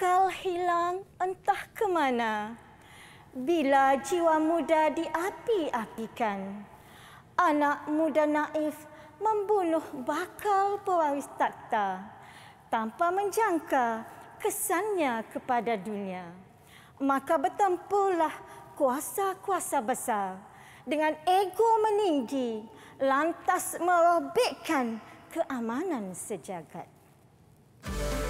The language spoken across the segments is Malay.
bakal hilang entah ke mana bila jiwa muda diapi-apikan. Anak muda naif membunuh bakal pewaris takhta tanpa menjangka kesannya kepada dunia. Maka bertempurlah kuasa-kuasa besar dengan ego meninggi lantas merobekkan keamanan sejagat. Thank you.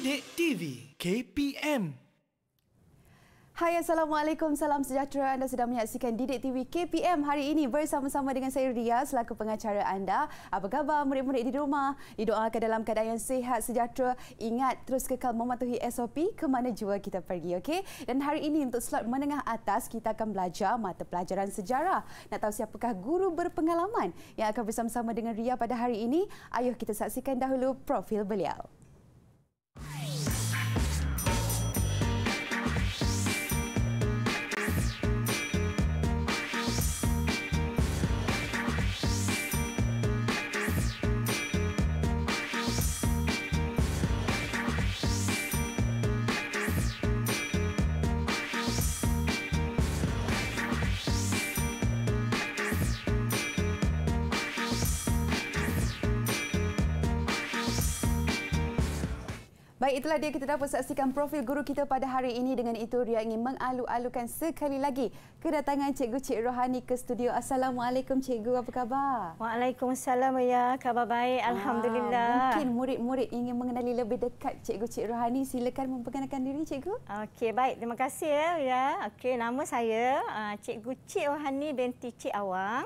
Sidik TV KPM Hai Assalamualaikum, salam sejahtera. Anda sedang menyaksikan Didik TV KPM hari ini bersama-sama dengan saya Ria selaku pengacara anda. Apa khabar murid-murid di rumah? Didoakan dalam keadaan yang sihat sejahtera. Ingat terus kekal mematuhi SOP ke mana jua kita pergi, okay? Dan hari ini untuk slot menengah atas kita akan belajar mata pelajaran sejarah. Nak tahu siapakah guru berpengalaman yang akan bersama-sama dengan Ria pada hari ini? Ayuh kita saksikan dahulu profil beliau. Bye. Baik, itulah dia kita dapat saksikan profil guru kita pada hari ini. Dengan itu, Ria ingin mengalu-alukan sekali lagi kedatangan Cikgu Cik Rohani ke studio. Assalamualaikum Cikgu, apa khabar? Waalaikumsalam, ya. Khabar baik, ah, Alhamdulillah. Ah, mungkin murid-murid ingin mengenali lebih dekat Cikgu Cik Rohani. Silakan memperkenalkan diri, Cikgu. Okey, baik. Terima kasih, ya. Okey, nama saya ah, Cikgu Cik Rohani binti Cik Awang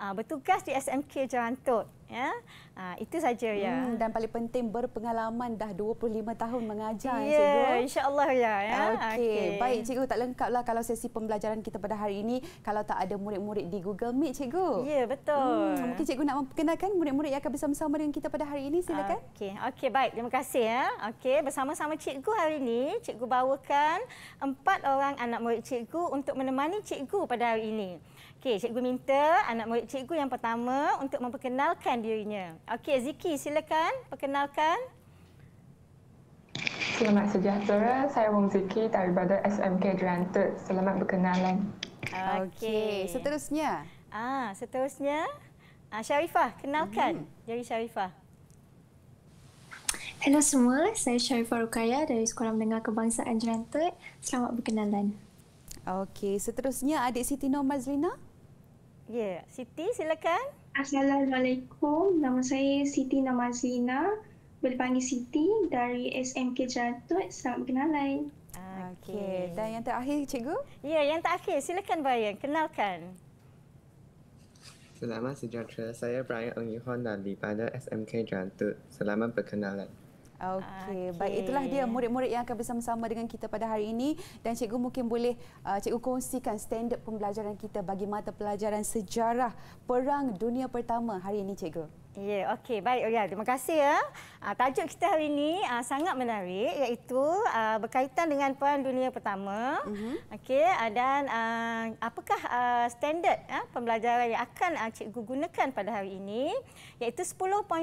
uh, bertugas di SMK Jalan Tok. Ya? Uh, itu saja ya. Hmm, dan paling penting berpengalaman dah 25 tahun mengajar yeah, ya. Insya Allah ya. ya? Okey, okay. baik Cikgu tak lengkap lah kalau sesi pembelajaran kita pada hari ini kalau tak ada murid-murid di Google Meet Cikgu. Ya, yeah, betul. Hmm, mungkin Cikgu nak memperkenalkan murid-murid yang akan bersama-sama dengan kita pada hari ini, silakan. Okey, okay, baik. Terima kasih ya. Okay, bersama-sama Cikgu hari ini, Cikgu bawakan empat orang anak murid Cikgu untuk menemani Cikgu pada hari ini. Okey, cikgu minta anak murid cikgu yang pertama untuk memperkenalkan dirinya. Okey, Ziki silakan perkenalkan. Selamat sejahtera. Saya Wong Ziki daripada SMK Jerantut. Selamat berkenalan. Okey, seterusnya. Ah, seterusnya. Ah, Syarifah, kenalkan. Hmm. Dari Syarifah. Hello semua, saya Syarifah Rukaya dari Sekolah Menengah Kebangsaan Jerantut. Selamat berkenalan. Okey, seterusnya adik Siti Nur Mazlina. Ya, Siti silakan. Assalamualaikum. Nama saya Siti Namazina, Boleh panggil Siti dari SMK Jatut. salam berkenalan. Okey. Dan yang terakhir, cikgu? Ya, yeah, yang terakhir. Silakan Brian, kenalkan. Selamat sejahtera. Saya Brian Ong Yihon dari SMK Jatut. Selamat berkenalan. Okey, okay. Ah, baik itulah dia murid-murid yang akan bersama-sama dengan kita pada hari ini dan cikgu mungkin boleh uh, cikgu kongsikan standard pembelajaran kita bagi mata pelajaran sejarah Perang Dunia Pertama hari ini cikgu. Ya, okey. Baik, Uriah. Ya, terima kasih. Ya. Ah, tajuk kita hari ini uh, ah, sangat menarik iaitu uh, berkaitan dengan Perang Dunia Pertama. Uh-huh. Okey, uh, dan uh, apakah uh, standard uh, pembelajaran yang akan uh, cikgu gunakan pada hari ini iaitu 10.1.2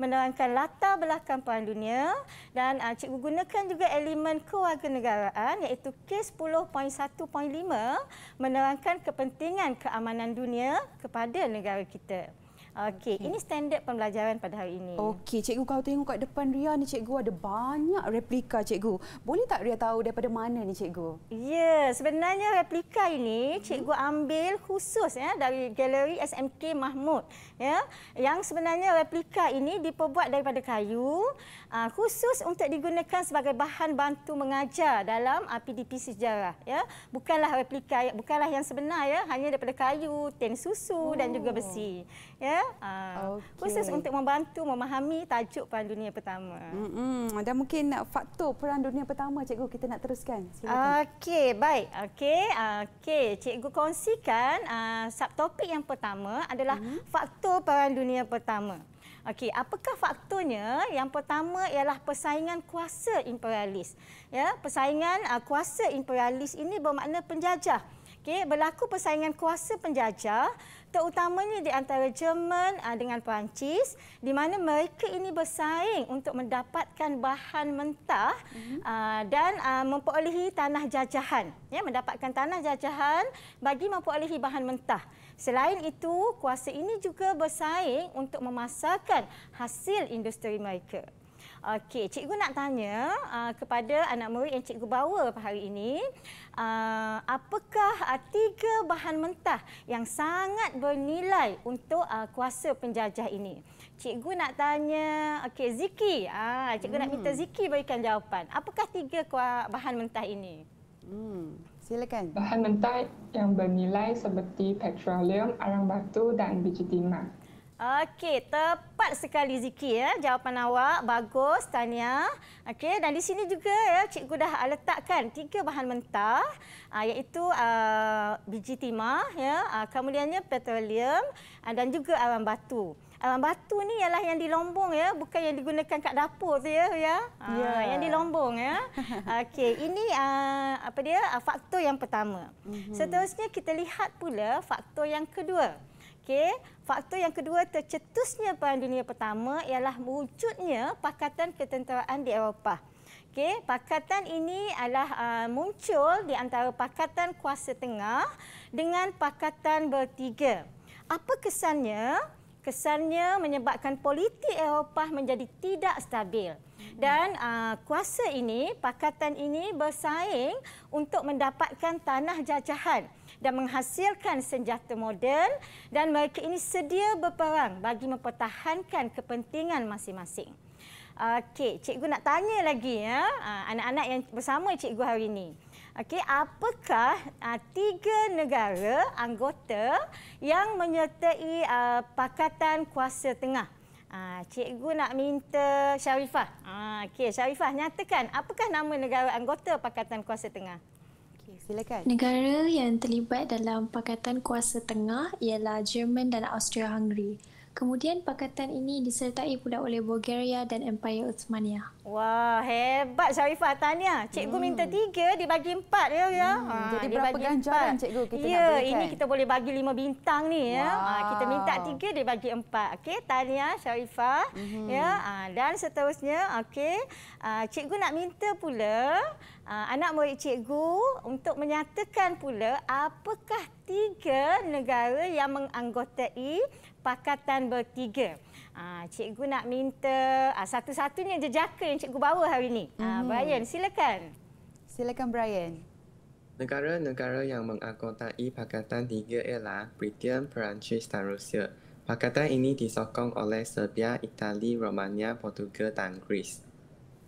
menerangkan latar belakang Perang Dunia dan uh, cikgu gunakan juga elemen kewarganegaraan iaitu K10.1.5 menerangkan kepentingan keamanan dunia kepada negara kita. Okey, okay. ini standard pembelajaran pada hari ini. Okey, cikgu kau tengok kat depan Ria ni cikgu ada banyak replika cikgu. Boleh tak Ria tahu daripada mana ni cikgu? Ya, yeah, sebenarnya replika ini hmm. cikgu ambil khusus ya dari galeri SMK Mahmud ya. Yang sebenarnya replika ini diperbuat daripada kayu ah, khusus untuk digunakan sebagai bahan bantu mengajar dalam PDP sejarah ya. Bukanlah replika bukanlah yang sebenar ya, hanya daripada kayu, tin susu oh. dan juga oh. besi. Ya uh, ah, okay. khusus untuk membantu memahami tajuk Perang Dunia Pertama. Mm-hmm. Dan mungkin faktor Perang Dunia Pertama, Cikgu, kita nak teruskan. Okey, baik. Okey, okay. Cikgu kongsikan uh, subtopik yang pertama adalah mm-hmm. faktor Perang Dunia Pertama. Okey, apakah faktornya? Yang pertama ialah persaingan kuasa imperialis. Ya, persaingan uh, kuasa imperialis ini bermakna penjajah. Okey, berlaku persaingan kuasa penjajah terutamanya di antara Jerman ah, dengan Perancis di mana mereka ini bersaing untuk mendapatkan bahan mentah mhm. ah, dan ah, memperolehi tanah jajahan ya mendapatkan tanah jajahan bagi memperolehi bahan mentah selain itu kuasa ini juga bersaing untuk memasarkan hasil industri mereka Okey, cikgu nak tanya uh, kepada anak murid yang cikgu bawa hari ini, uh, apakah uh, tiga bahan mentah yang sangat bernilai untuk uh, kuasa penjajah ini? Cikgu nak tanya, okey Ziki, ah uh, cikgu hmm. nak minta hmm. Ziki berikan jawapan. Apakah tiga bahan mentah ini? Hmm. Silakan. Bahan mentah yang bernilai seperti petroleum, arang batu dan biji timah. Okey, tepat sekali Ziki ya. Jawapan awak bagus, Tania. Okey, dan di sini juga ya, cikgu dah letakkan tiga bahan mentah aa, ah, iaitu aa, ah, biji timah ya, aa, ah, kemudiannya petroleum aa, dan juga alam batu. Alam batu ni ialah yang di lombong ya, bukan yang digunakan kat dapur tu ya, ya. Aa, yeah. yang dilombong ya. Okey, ini aa, apa dia? Aa, faktor yang pertama. Mm -hmm. Seterusnya kita lihat pula faktor yang kedua. Okey. Faktor yang kedua tercetusnya Perang Dunia Pertama ialah wujudnya Pakatan Ketenteraan di Eropah. Okay, pakatan ini adalah uh, muncul di antara pakatan kuasa tengah dengan pakatan bertiga. Apa kesannya? Kesannya menyebabkan politik Eropah menjadi tidak stabil. Hmm. Dan uh, kuasa ini, pakatan ini bersaing untuk mendapatkan tanah jajahan dan menghasilkan senjata moden dan mereka ini sedia berperang bagi mempertahankan kepentingan masing-masing. Okey, cikgu nak tanya lagi ya, ah, anak-anak yang bersama cikgu hari ini. Okey, apakah uh, tiga negara anggota yang menyertai uh, pakatan kuasa tengah? Uh, cikgu nak minta Syarifah. Uh, okey, Syarifah nyatakan apakah nama negara anggota pakatan kuasa tengah? Silakan. Negara yang terlibat dalam Pakatan Kuasa Tengah ialah Jerman dan Austria-Hungary. Kemudian pakatan ini disertai pula oleh Bulgaria dan Empire Uthmania. Wah, hebat Sharifah tanya. Cikgu hmm. minta tiga, dia bagi empat ya. ya. Hmm. ya. Jadi dia berapa ganjaran empat. cikgu kita ya, nak Ya, ini kita boleh bagi lima bintang ni ya. Ha, wow. kita minta tiga, dia bagi empat. Okey, tanya Sharifah. Hmm. Ya, ha, dan seterusnya okey, cikgu nak minta pula anak murid cikgu untuk menyatakan pula apakah tiga negara yang menganggotai pakatan bertiga. Ah, cikgu nak minta ah, satu-satunya jejaka yang cikgu bawa hari ini. Ah, mhm. Brian, silakan. Silakan Brian. Negara-negara yang mengakotai pakatan tiga ialah Britain, Perancis dan Rusia. Pakatan ini disokong oleh Serbia, Itali, Romania, Portugal dan Greece.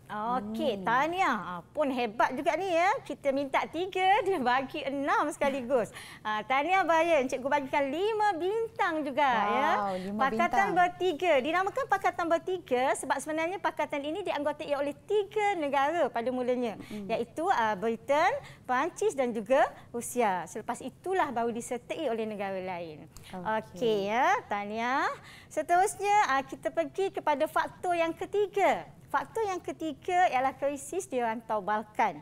Okey, hmm. Tania ah, pun hebat juga ni ya. Kita minta tiga, dia bagi enam sekaligus. Uh, ah, Tania Bayan, cikgu bagikan lima bintang juga. Wow, ya. lima pakatan bintang. bertiga. Dinamakan pakatan bertiga sebab sebenarnya pakatan ini dianggotai oleh tiga negara pada mulanya. Hmm. Iaitu uh, Britain, Perancis dan juga Rusia. Selepas itulah baru disertai oleh negara lain. Okey, okay, ya, Tania. Seterusnya, uh, kita pergi kepada faktor yang ketiga. Faktor yang ketiga ialah krisis di rantau Balkan.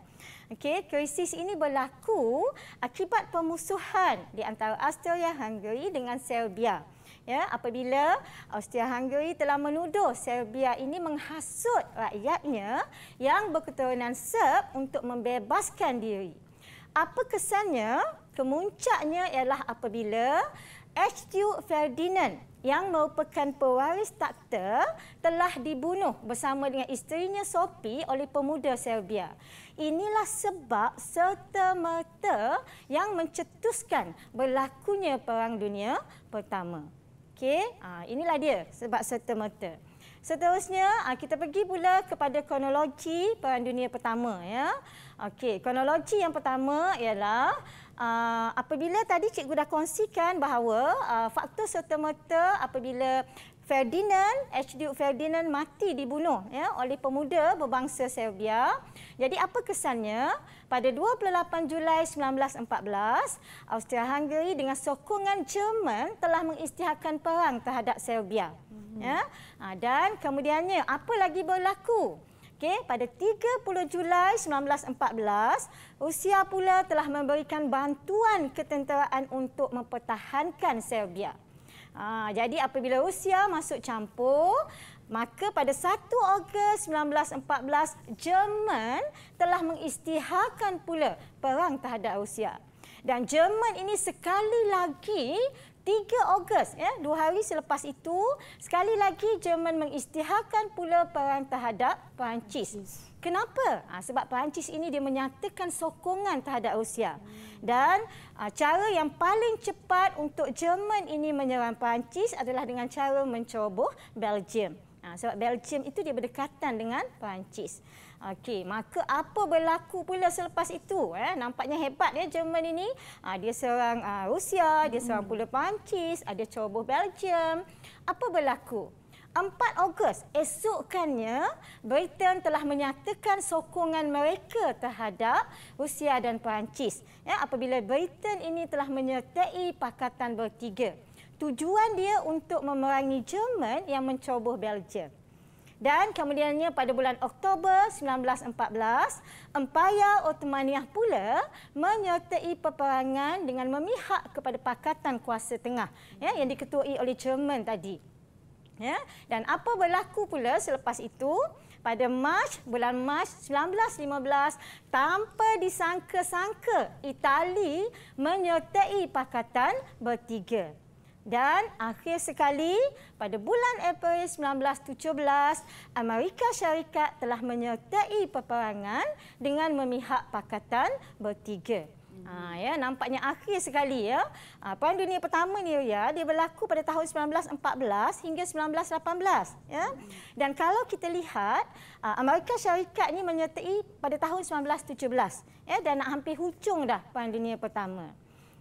Okey, krisis ini berlaku akibat pemusuhan di antara Austria-Hungary dengan Serbia. Ya, apabila Austria-Hungary telah menuduh Serbia ini menghasut rakyatnya yang berketurunan Serb untuk membebaskan diri. Apa kesannya? Kemuncaknya ialah apabila Hq Ferdinand yang merupakan pewaris takhta telah dibunuh bersama dengan isterinya Sophie oleh pemuda Serbia. Inilah sebab serta-merta yang mencetuskan berlakunya Perang Dunia Pertama. Okey, ha, inilah dia sebab serta-merta. Seterusnya, ha, kita pergi pula kepada kronologi Perang Dunia Pertama. Ya. okay, kronologi yang pertama ialah Uh, apabila tadi cikgu dah kongsikan bahawa uh, faktor serta-merta apabila Ferdinand, Archduke Ferdinand mati dibunuh ya oleh pemuda berbangsa Serbia. Jadi apa kesannya? Pada 28 Julai 1914, Austria-Hungary dengan sokongan Jerman telah mengistiharkan perang terhadap Serbia. Mm-hmm. Ya. Ah, dan kemudiannya apa lagi berlaku? okey pada 30 Julai 1914 Rusia pula telah memberikan bantuan ketenteraan untuk mempertahankan Serbia. Ha, jadi apabila Rusia masuk campur maka pada 1 Ogos 1914 Jerman telah mengisytiharkan pula perang terhadap Rusia. Dan Jerman ini sekali lagi 3 Ogos, ya, dua hari selepas itu, sekali lagi Jerman mengistiharkan pula perang terhadap Perancis. Kenapa? Ha, sebab Perancis ini dia menyatakan sokongan terhadap Rusia. Dan ha, cara yang paling cepat untuk Jerman ini menyerang Perancis adalah dengan cara menceroboh Belgium. Ha, sebab Belgium itu dia berdekatan dengan Perancis. Okey, maka apa berlaku pula selepas itu? Eh? Nampaknya hebat ya Jerman ini. Ah, dia serang ah, Rusia, hmm. dia serang hmm. pula Perancis, ada ceroboh Belgium. Apa berlaku? 4 Ogos, esokannya Britain telah menyatakan sokongan mereka terhadap Rusia dan Perancis. Ya, apabila Britain ini telah menyertai Pakatan Bertiga. Tujuan dia untuk memerangi Jerman yang mencoboh Belgium. Dan kemudiannya pada bulan Oktober 1914, Empaya Ottomaniah pula menyertai peperangan dengan memihak kepada Pakatan Kuasa Tengah ya, yang diketuai oleh Jerman tadi. Ya, dan apa berlaku pula selepas itu? Pada Mac, bulan Mac 1915, tanpa disangka-sangka, Itali menyertai pakatan bertiga. Dan akhir sekali, pada bulan April 1917, Amerika Syarikat telah menyertai peperangan dengan memihak pakatan bertiga. Ha, ya, nampaknya akhir sekali ya. Ha, Perang Dunia Pertama ni ya, dia berlaku pada tahun 1914 hingga 1918 ya. Hmm. Dan kalau kita lihat ah, Amerika Syarikat ni menyertai pada tahun 1917 ya dan nak hampir hujung dah Perang Dunia Pertama.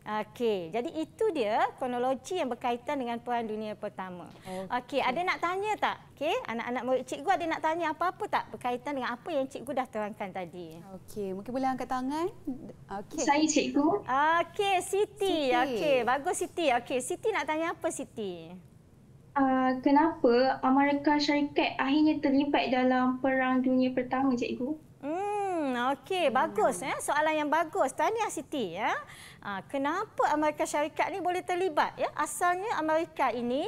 Okey, jadi itu dia kronologi yang berkaitan dengan Perang Dunia Pertama. Okey, okay, ada nak tanya tak? Okey, anak-anak murid cikgu ada nak tanya apa-apa tak berkaitan dengan apa yang cikgu dah terangkan tadi? Okey, mungkin boleh angkat tangan. Okey. Saya cikgu. Okey, Siti. Siti. Okey, bagus Siti. Okey, Siti nak tanya apa Siti? Uh, kenapa Amerika Syarikat akhirnya terlibat dalam Perang Dunia Pertama, cikgu? Hmm, okey hmm. bagus ya soalan yang bagus tahniah Siti ya ah, kenapa Amerika Syarikat ni boleh terlibat ya asalnya Amerika ini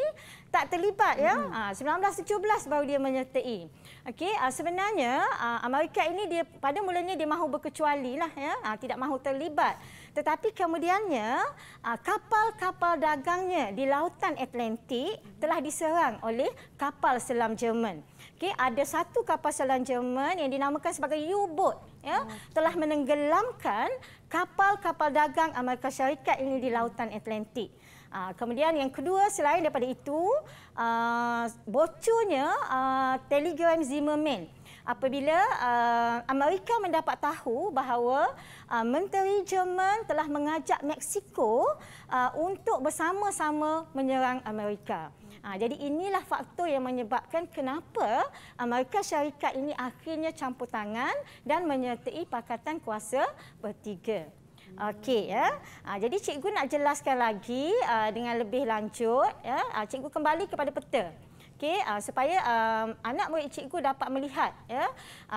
tak terlibat ya 1917 hmm. ah, baru dia menyertai okey ah, sebenarnya Amerika ini dia pada mulanya dia mahu berkecuali lah ya tidak mahu terlibat tetapi kemudiannya kapal-kapal dagangnya di lautan Atlantik telah diserang oleh kapal selam Jerman Okay, ada satu kapal selam Jerman yang dinamakan sebagai U-boat ya, telah menenggelamkan kapal-kapal dagang Amerika Syarikat ini di Lautan Atlantik. Uh, kemudian yang kedua selain daripada itu, uh, bocornya uh, telegram Zimmerman apabila uh, Amerika mendapat tahu bahawa uh, Menteri Jerman telah mengajak Meksiko uh, untuk bersama-sama menyerang Amerika. Ha, jadi inilah faktor yang menyebabkan kenapa Amerika Syarikat ini akhirnya campur tangan dan menyertai Pakatan Kuasa Bertiga. Okey ya. Ah jadi cikgu nak jelaskan lagi ha, dengan lebih lanjut ya. Ha, cikgu kembali kepada peta. Okey supaya um, anak murid cikgu dapat melihat ya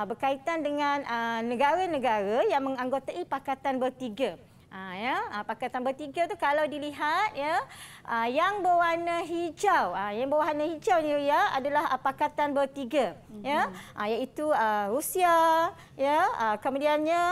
berkaitan dengan negara-negara yang menganggotai pakatan bertiga. Ha, ya. ha, pakai tambah tiga tu kalau dilihat ya ha, yang berwarna hijau ha, yang berwarna hijau ni ya adalah ha, pakatan bertiga mm -hmm. ya ha, iaitu ha, Rusia ya ha, kemudiannya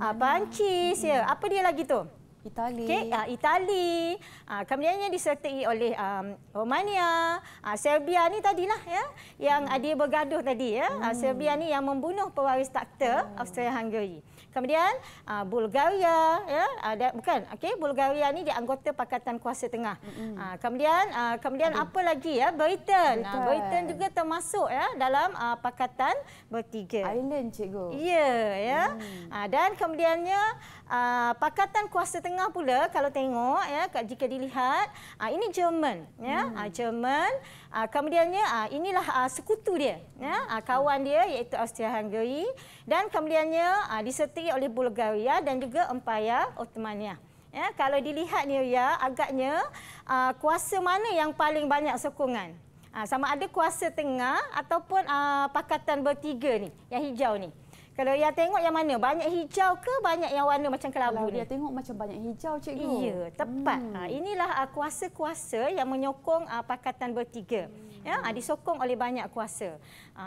ha, Perancis mm -hmm. ya mhm. apa dia lagi tu Itali. Okey, uh, Itali. Uh, kemudiannya disertai oleh um, Romania, uh, Serbia ni tadi lah ya yang hmm. dia bergaduh tadi ya. Hmm. Uh, Serbia ni yang membunuh pewaris takhta oh. Austria-Hungary. Kemudian uh, Bulgaria ya ada uh, bukan okey Bulgaria ni dia anggota pakatan kuasa tengah. Mm -hmm. uh, kemudian uh, kemudian Adi. apa lagi ya Britain. Britain, uh, Britain juga termasuk ya dalam uh, pakatan bertiga. Island cikgu. Ya yeah, ya. Yeah. Mm. Uh, dan kemudiannya uh, pakatan kuasa tengah pula kalau tengok ya jika dilihat uh, ini Jerman, ya. Mm. Uh, German Uh, kemudiannya uh, inilah uh, sekutu dia, ya? uh, kawan dia iaitu Austria-Hungary dan kemudiannya uh, disertai oleh Bulgaria dan juga Empire Ottomania. Ya, kalau dilihat ni ya agaknya uh, kuasa mana yang paling banyak sokongan? Uh, sama ada kuasa tengah ataupun uh, pakatan bertiga ni yang hijau ni. Kalau yang tengok yang mana? Banyak hijau ke banyak yang warna macam kelabu Kalau ni? Kalau tengok macam banyak hijau, cikgu. Ya, tepat. Hmm. Ha, inilah ah, kuasa-kuasa yang menyokong ah, pakatan bertiga. Ya, ah, disokong oleh banyak kuasa.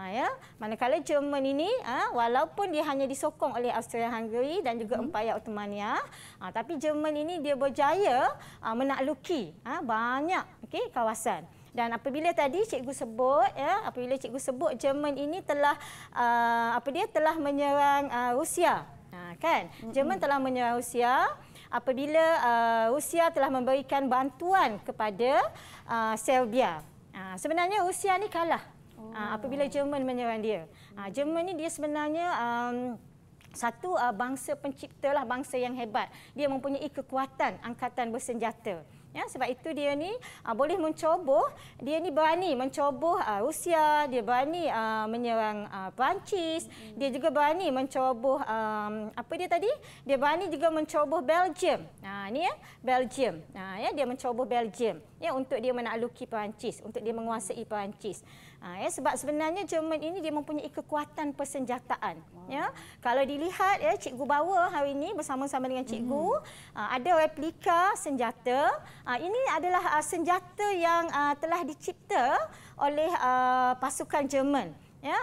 Ya, manakala Jerman ini, walaupun dia hanya disokong oleh Austria-Hungary dan juga hmm. Empayar Ottomania, tapi Jerman ini dia berjaya menakluki banyak kawasan dan apabila tadi cikgu sebut ya apabila cikgu sebut Jerman ini telah uh, apa dia telah menyerang uh, Rusia ha, kan mm-hmm. Jerman telah menyerang Rusia apabila uh, Rusia telah memberikan bantuan kepada uh, Serbia ha, sebenarnya Rusia ni kalah ha, oh. uh, apabila Jerman menyerang dia ha, Jerman ni dia sebenarnya um, satu uh, bangsa pencipta lah bangsa yang hebat dia mempunyai kekuatan angkatan bersenjata Ya, sebab itu dia ni uh, boleh mencoboh, dia ni berani mencoboh uh, Rusia, dia berani uh, menyerang uh, Perancis, mm -hmm. dia juga berani mencoboh um, apa dia tadi? Dia berani juga mencoboh Belgium. Nah, ni ya, Belgium. Nah, ya dia mencoboh Belgium ya untuk dia menakluki Perancis, untuk dia menguasai Perancis. Ha, ya, sebab sebenarnya Jerman ini dia mempunyai kekuatan persenjataan. Wow. Ya. Kalau dilihat ya cikgu bawa hari ini bersama-sama dengan cikgu mm-hmm. ada replika senjata. Ha, ini adalah ha, senjata yang telah dicipta oleh pasukan Jerman. Ya.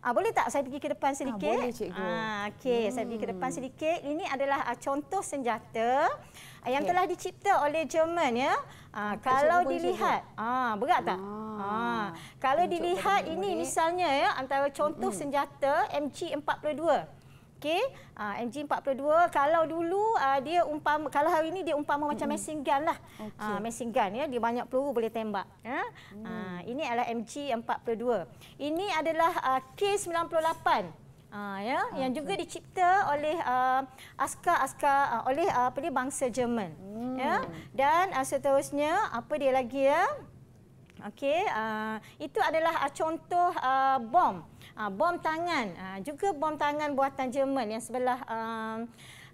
Ah boleh tak saya pergi ke depan ah, sedikit? Ah, boleh cikgu. Ah okey, hmm. saya pergi ke depan hmm. sedikit. Ini adalah contoh senjata. Ah, yang okay. telah dicipta oleh Jerman ya. Ah, kalau dilihat, ah berat tak? Ah, ah kalau dilihat ini ini misalnya ya antara contoh hmm. senjata MG42. Okey, ah MG42 kalau dulu ah, dia umpama kalau hari ini dia umpama hmm. macam machine gun lah. Okay. Ah machine gun ya, dia banyak peluru boleh tembak. Ya. Hmm. Ah mm. ini adalah MG42. Ini adalah ah, K98. Uh, ya, okay. yang ah, juga dicipta oleh uh, askar askar uh, oleh uh, apa ni bangsa Jerman. Hmm. Ya. Dan uh, seterusnya apa dia lagi ya? Okey, uh, itu adalah uh, contoh uh, bom. Uh, bom tangan. Uh, juga bom tangan buatan Jerman yang sebelah uh,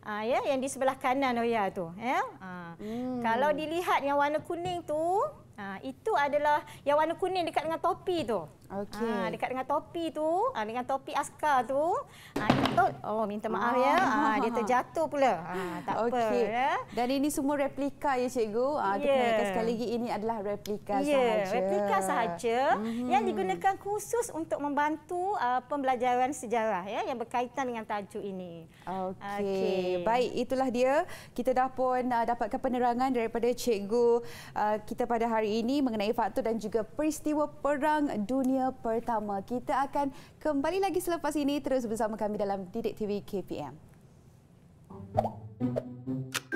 Ah ya yang di sebelah kanan Oya tu ya. Ah. Hmm. Kalau dilihat yang warna kuning tu, ah, itu adalah yang warna kuning dekat dengan topi tu. Okey. ha, dekat dengan topi tu, ha, dengan topi askar tu. Ah ha, itu oh minta maaf ya. Ah ha, dia ah. terjatuh pula. ha, tak okay. apa ya. Dan ini semua replika ya cikgu. Ah yeah. kita ya. sekali lagi ini adalah replika yeah, sahaja. replika sahaja hmm. yang digunakan khusus untuk membantu uh, pembelajaran sejarah ya yang berkaitan dengan tajuk ini. Okey. Okay. Baik, itulah dia. Kita dah pun uh, dapatkan penerangan daripada cikgu uh, kita pada hari ini mengenai faktor dan juga peristiwa perang dunia dunia pertama. Kita akan kembali lagi selepas ini terus bersama kami dalam Didik TV KPM. Thank you.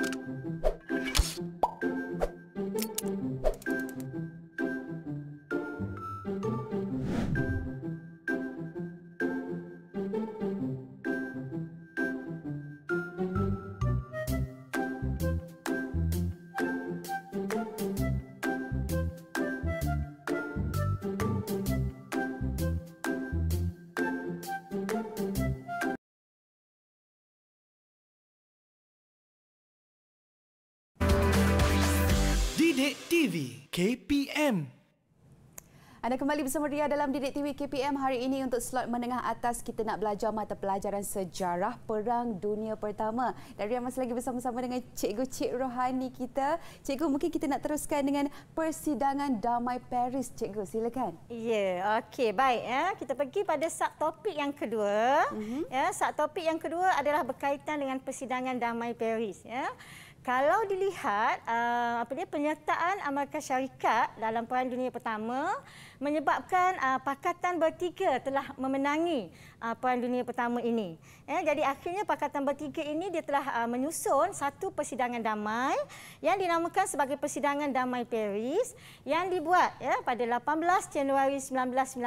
Anda kembali bersama Ria dalam Didik TV KPM hari ini untuk slot menengah atas kita nak belajar mata pelajaran sejarah Perang Dunia Pertama. Dan Ria masih lagi bersama-sama dengan Cikgu Cik Rohani kita. Cikgu, mungkin kita nak teruskan dengan persidangan damai Paris. Cikgu, silakan. Ya, okey. Baik. Ya. Kita pergi pada topik yang kedua. Mm -hmm. ya, topik yang kedua adalah berkaitan dengan persidangan damai Paris. Ya kalau dilihat uh, apa dia penyertaan Amerika Syarikat dalam Perang Dunia Pertama menyebabkan uh, pakatan bertiga telah memenangi uh, Perang Dunia Pertama ini. Eh, jadi akhirnya pakatan bertiga ini dia telah uh, menyusun satu persidangan damai yang dinamakan sebagai persidangan damai Paris yang dibuat ya pada 18 Januari 1919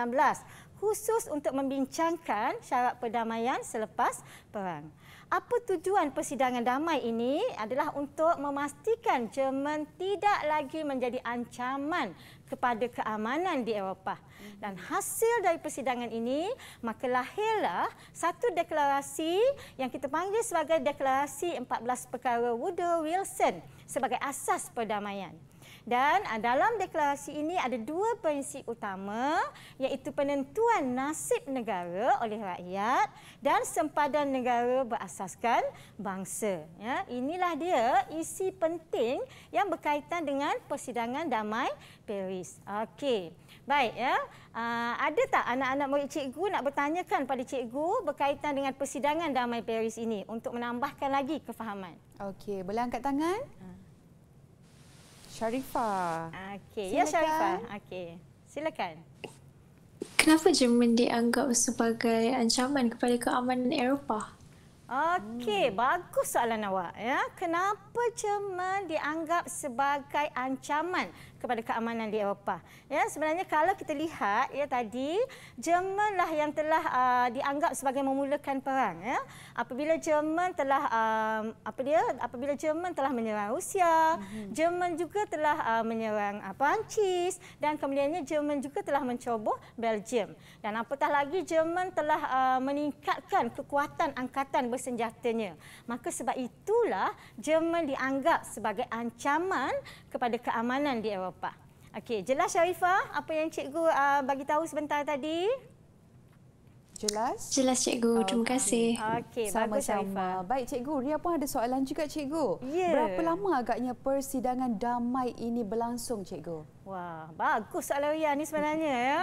khusus untuk membincangkan syarat perdamaian selepas perang. Apa tujuan persidangan damai ini adalah untuk memastikan Jerman tidak lagi menjadi ancaman kepada keamanan di Eropah. Dan hasil dari persidangan ini, maka lahirlah satu deklarasi yang kita panggil sebagai Deklarasi 14 Perkara Woodrow Wilson sebagai asas perdamaian. Dan ah, dalam deklarasi ini ada dua prinsip utama iaitu penentuan nasib negara oleh rakyat dan sempadan negara berasaskan bangsa. Ya, inilah dia isi penting yang berkaitan dengan persidangan damai Paris. Okey. Baik ya. Uh, ada tak anak-anak murid cikgu nak bertanyakan pada cikgu berkaitan dengan persidangan damai Paris ini untuk menambahkan lagi kefahaman? Okey, boleh angkat tangan? Uh. Sharifah. Okey, ya Sharifah. Okey. Silakan. Kenapa Jerman dianggap sebagai ancaman kepada keamanan Eropah? Okey, hmm. bagus soalan awak ya. Kenapa Jerman dianggap sebagai ancaman kepada keamanan di Eropah. Ya, sebenarnya kalau kita lihat ya tadi Jermanlah yang telah uh, dianggap sebagai memulakan perang ya. Apabila Jerman telah um, apa dia apabila Jerman telah menyerang Rusia, mm-hmm. Jerman juga telah uh, menyerang uh, Perancis dan kemudiannya Jerman juga telah mencoboh Belgium. Dan apatah lagi Jerman telah uh, meningkatkan kekuatan angkatan bersenjatanya. Maka sebab itulah Jerman dianggap sebagai ancaman kepada keamanan di Eropah. Eropah. Okey, jelas Sharifah apa yang cikgu uh, bagi tahu sebentar tadi? Jelas? Jelas cikgu. Okay. Terima kasih. Okey, sama-sama. Baik cikgu, Ria pun ada soalan juga cikgu. Yeah. Berapa lama agaknya persidangan damai ini berlangsung cikgu? Wah, bagus soalan Ria ni sebenarnya ya.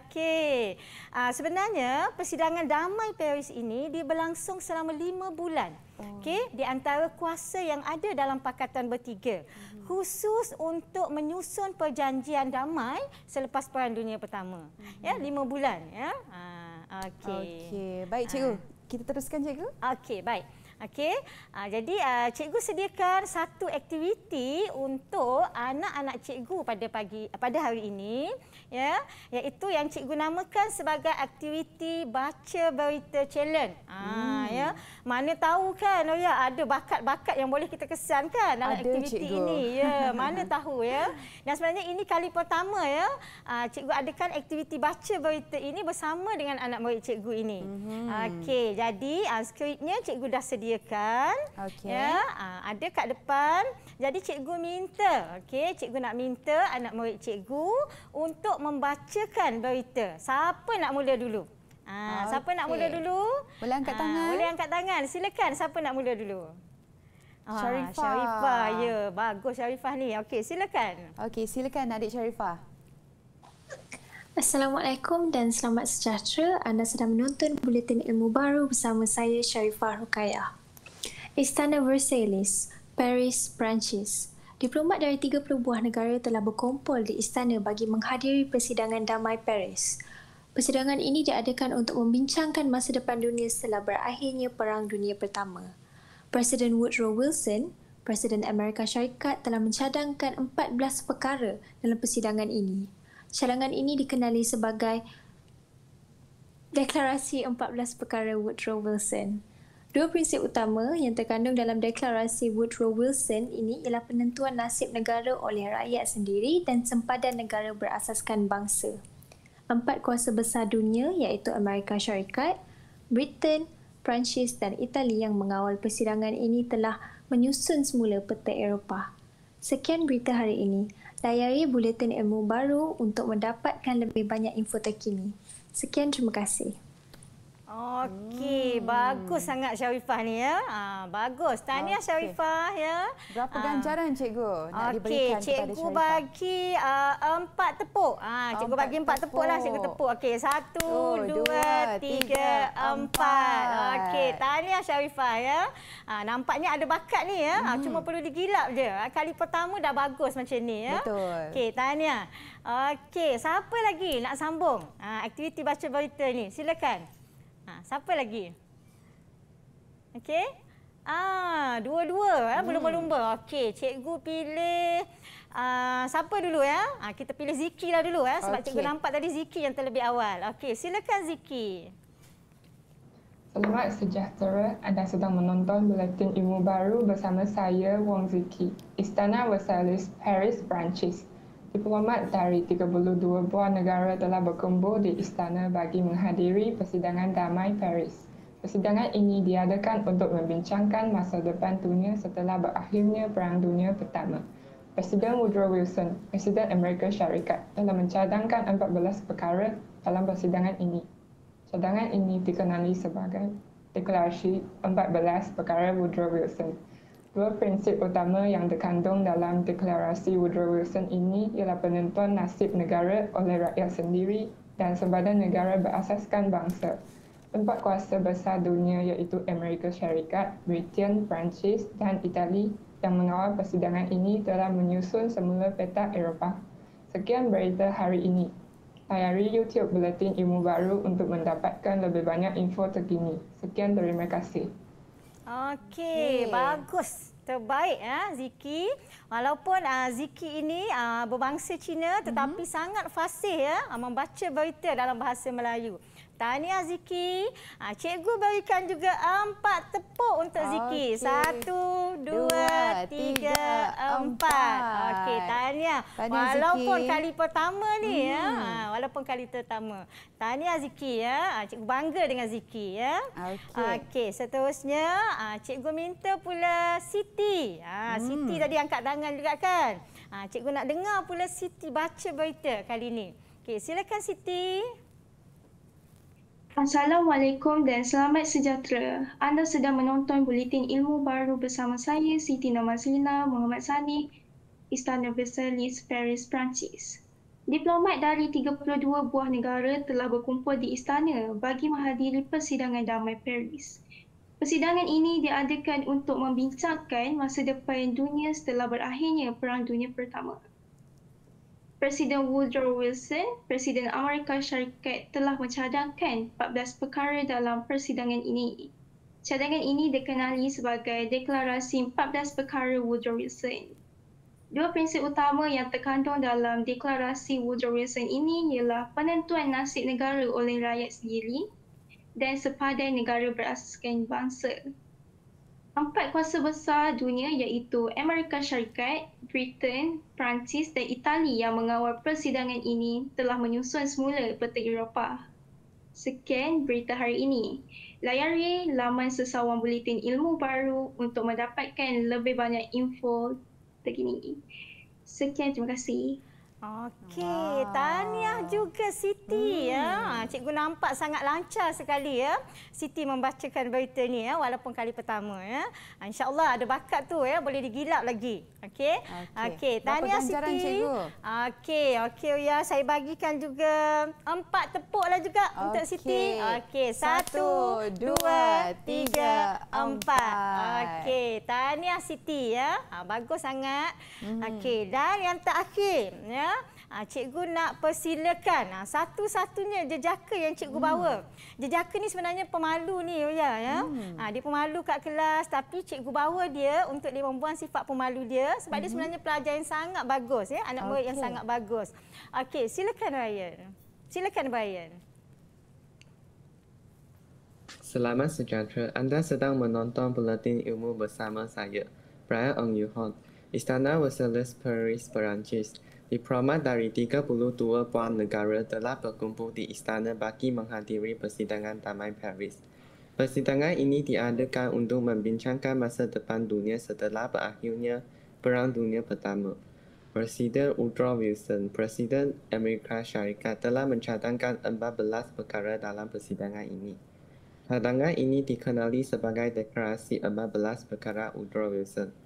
Okey. Uh, sebenarnya persidangan damai Paris ini dia berlangsung selama lima bulan. Oh. Okey, di antara kuasa yang ada dalam pakatan bertiga hmm. khusus untuk menyusun perjanjian damai selepas perang dunia pertama. Hmm. Ya, lima bulan ya. Uh. Okey. Okey. Baik cikgu. Uh. Kita teruskan cikgu. Okey, baik. Okey. Uh, jadi uh, cikgu sediakan satu aktiviti untuk anak-anak cikgu pada pagi pada hari ini, ya, iaitu yang cikgu namakan sebagai aktiviti baca berita challenge. Ah, hmm. Ah, ya. Mana tahu kan, oh ya, ada bakat-bakat yang boleh kita kesankan dalam ada, aktiviti cikgu. ini. Ya, mana tahu ya. Dan sebenarnya ini kali pertama ya, uh, cikgu adakan aktiviti baca berita ini bersama dengan anak murid cikgu ini. Hmm. Okey, jadi uh, skripnya cikgu dah sediakan sediakan. Okey. Ya, ah, ada kat depan. Jadi cikgu minta, okey, cikgu nak minta anak murid cikgu untuk membacakan berita. Siapa nak mula dulu? Ha, ah, okay. siapa nak mula dulu? Boleh angkat ha, tangan. Boleh angkat tangan. Silakan siapa nak mula dulu? Sharifah. Ah, Sharifah, ya. Bagus Sharifah ni. Okey, silakan. Okey, silakan adik Sharifah. Assalamualaikum dan selamat sejahtera. Anda sedang menonton Buletin Ilmu Baru bersama saya Sharifah Rukayah. Istana Versailles, Paris, Perancis. Diplomat dari 30 buah negara telah berkumpul di istana bagi menghadiri persidangan damai Paris. Persidangan ini diadakan untuk membincangkan masa depan dunia setelah berakhirnya Perang Dunia Pertama. Presiden Woodrow Wilson, Presiden Amerika Syarikat telah mencadangkan 14 perkara dalam persidangan ini. Cadangan ini dikenali sebagai Deklarasi 14 Perkara Woodrow Wilson. Dua prinsip utama yang terkandung dalam deklarasi Woodrow Wilson ini ialah penentuan nasib negara oleh rakyat sendiri dan sempadan negara berasaskan bangsa. Empat kuasa besar dunia iaitu Amerika Syarikat, Britain, Perancis dan Itali yang mengawal persidangan ini telah menyusun semula peta Eropah. Sekian berita hari ini. Layari Buletin Ilmu Baru untuk mendapatkan lebih banyak info terkini. Sekian terima kasih. Okey, hmm. bagus sangat Syarifah ni ya. Ha, bagus. Tahniah okay. Syarifah ya. Berapa ah. ganjaran ha. cikgu nak okay. diberikan cikgu kepada Syarifah? Okey, cikgu bagi uh, empat tepuk. Ha, cikgu empat bagi empat tepuk. tepuk lah, cikgu tepuk. Okey, satu, oh, dua, dua, tiga, tiga empat. empat. Okey, tahniah Syarifah ya. Ha, nampaknya ada bakat ni ya. Hmm. Cuma perlu digilap je. Kali pertama dah bagus macam ni ya. Betul. Okey, tahniah. Okey, siapa lagi nak sambung ha, aktiviti baca berita ni? Silakan. Silakan. Ha, siapa lagi? Okey. Ah, dua-dua eh hmm. berlumba-lumba. Hmm. Okey, cikgu pilih uh, siapa dulu ya? Ah, kita pilih Ziki lah dulu eh sebab okay. cikgu nampak tadi Ziki yang terlebih awal. Okey, silakan Ziki. Selamat sejahtera anda sedang menonton buletin ilmu baru bersama saya Wong Ziki. Istana Versailles Paris Branches diplomat dari 32 buah negara telah berkumpul di istana bagi menghadiri persidangan damai Paris. Persidangan ini diadakan untuk membincangkan masa depan dunia setelah berakhirnya Perang Dunia Pertama. Presiden Woodrow Wilson, Presiden Amerika Syarikat telah mencadangkan 14 perkara dalam persidangan ini. Cadangan ini dikenali sebagai Deklarasi 14 Perkara Woodrow Wilson. Dua prinsip utama yang terkandung dalam deklarasi Woodrow Wilson ini ialah penentuan nasib negara oleh rakyat sendiri dan sempadan negara berasaskan bangsa. Empat kuasa besar dunia iaitu Amerika Syarikat, Britain, Perancis dan Itali yang mengawal persidangan ini telah menyusun semula peta Eropah. Sekian berita hari ini. Layari YouTube Buletin Ilmu Baru untuk mendapatkan lebih banyak info terkini. Sekian, terima kasih. Okey, okay. bagus. Terbaik ya Ziki. Walaupun uh, Ziki ini uh, berbangsa Cina tetapi mm -hmm. sangat fasih ya membaca berita dalam bahasa Melayu. Tahniah Ziki. Ha, ah, cikgu berikan juga empat tepuk untuk okay. Ziki. Satu, dua, dua tiga, tiga, empat. empat. Okey, tahniah. tahniah. Walaupun Ziki. kali pertama ni ya. hmm. ya. Ha, walaupun kali pertama. Tahniah Ziki ya. Ha, cikgu bangga dengan Ziki ya. Okey, okay, seterusnya ha, cikgu minta pula Siti. Ha, hmm. Siti tadi angkat tangan juga kan. Ha, cikgu nak dengar pula Siti baca berita kali ini. Okey, silakan Siti. Siti. Assalamualaikum dan selamat sejahtera. Anda sedang menonton Buletin Ilmu Baru bersama saya, Siti Namazlina Muhammad Sani, Istana Versailles, Paris, Perancis. Diplomat dari 32 buah negara telah berkumpul di istana bagi menghadiri persidangan damai Paris. Persidangan ini diadakan untuk membincangkan masa depan dunia setelah berakhirnya Perang Dunia Pertama. Presiden Woodrow Wilson, Presiden Amerika Syarikat telah mencadangkan 14 perkara dalam persidangan ini. Cadangan ini dikenali sebagai Deklarasi 14 Perkara Woodrow Wilson. Dua prinsip utama yang terkandung dalam Deklarasi Woodrow Wilson ini ialah penentuan nasib negara oleh rakyat sendiri dan sepadan negara berasaskan bangsa empat kuasa besar dunia iaitu Amerika Syarikat, Britain, Perancis dan Itali yang mengawal persidangan ini telah menyusun semula peta Eropah. Sekian berita hari ini. Layari laman sesawang bulletin ilmu baru untuk mendapatkan lebih banyak info terkini. Sekian, terima kasih. Okey, wow. tahniah juga Siti ya. hmm. ya. Cikgu nampak sangat lancar sekali ya Siti membacakan berita ni ya walaupun kali pertama ya. Ah, Insya-Allah ada bakat tu ya boleh digilap lagi. Okey. Okey, okay. tahniah Siti. Okey, okey ya saya bagikan juga empat tepuklah juga okay. untuk Siti. Okey, satu, dua, tiga, empat. empat. Okey, tahniah Siti ya. Ha, bagus sangat. Mm -hmm. Okey, dan yang terakhir ya. Ah cikgu nak persilakan ah satu-satunya jejaka yang cikgu hmm. bawa. Hmm. Jejaka ni sebenarnya pemalu ni oh ya ya. Hmm. Ah dia pemalu kat kelas tapi cikgu bawa dia untuk dia membuang sifat pemalu dia sebab hmm. dia sebenarnya pelajar yang sangat bagus ya, anak okay. murid yang sangat bagus. Okey, silakan Ryan. Silakan Ryan. Selamat sejahtera. Anda sedang menonton Buletin Ilmu bersama saya, Brian Ong Yuhon, Istana Versailles Paris, Perancis diplomat dari 32 buah negara telah berkumpul di istana bagi menghadiri persidangan Damai Paris. Persidangan ini diadakan untuk membincangkan masa depan dunia setelah berakhirnya Perang Dunia Pertama. Presiden Woodrow Wilson, Presiden Amerika Syarikat telah mencadangkan 14 perkara dalam persidangan ini. Cadangan ini dikenali sebagai Deklarasi 14 Perkara Woodrow Wilson.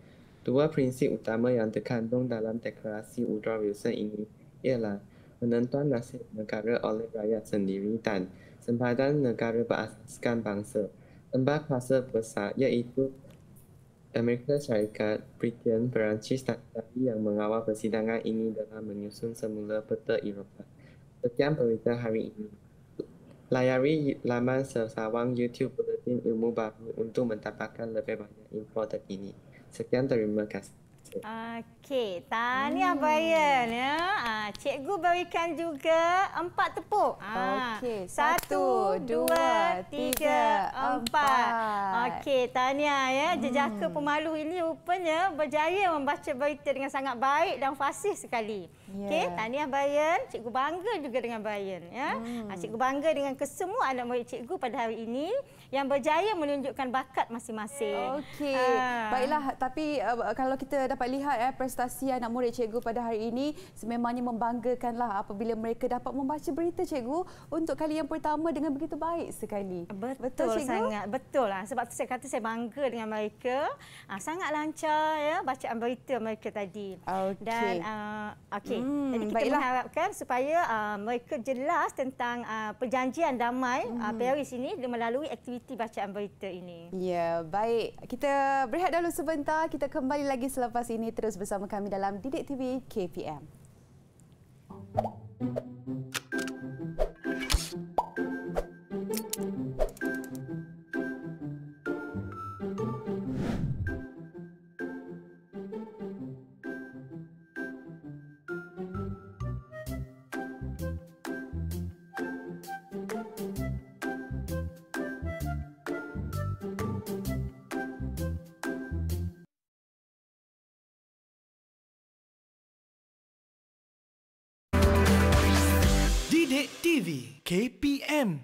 Dua prinsip utama yang terkandung dalam deklarasi Woodrow Wilson ini ialah menentuan nasib negara oleh rakyat sendiri dan sempadan negara berasaskan bangsa. Empat kuasa besar iaitu Amerika Syarikat, Britain, Perancis dan Itali yang mengawal persidangan ini dalam menyusun semula peta Eropah. Sekian berita hari ini. Layari laman sesawang YouTube Bulletin Ilmu Baru untuk mendapatkan lebih banyak info terkini. Sekian terima kasih. Okey, tahniah hmm. Bayan ya. Ah, cikgu berikan juga empat tepuk. Ah, Okey, satu, dua, tiga, empat. empat. Okey, tahniah ya. Jejaka hmm. pemalu ini rupanya berjaya membaca berita dengan sangat baik dan fasih sekali. Yeah. Okey, ya. tahniah Bayan. Cikgu bangga juga dengan Bayan. Ya. Ah, hmm. Cikgu bangga dengan kesemua anak murid cikgu pada hari ini yang berjaya menunjukkan bakat masing-masing. Okey. Ha. Baiklah, tapi uh, kalau kita dapat lihat eh, prestasi anak murid cikgu pada hari ini, sememangnya membanggakanlah apabila mereka dapat membaca berita cikgu untuk kali yang pertama dengan begitu baik sekali. Betul, Betul cikgu? sangat. Betul lah. Sebab tu saya kata saya bangga dengan mereka. Ha, sangat lancar ya bacaan berita mereka tadi. Okay. Dan uh, okey. Hmm, Jadi kita baiklah. mengharapkan supaya uh, mereka jelas tentang uh, perjanjian damai hmm. uh, Paris ini melalui aktiviti positif bacaan berita ini. Ya, baik. Kita berehat dulu sebentar. Kita kembali lagi selepas ini terus bersama kami dalam Didik TV KPM. Thank you. Dedek TV KPM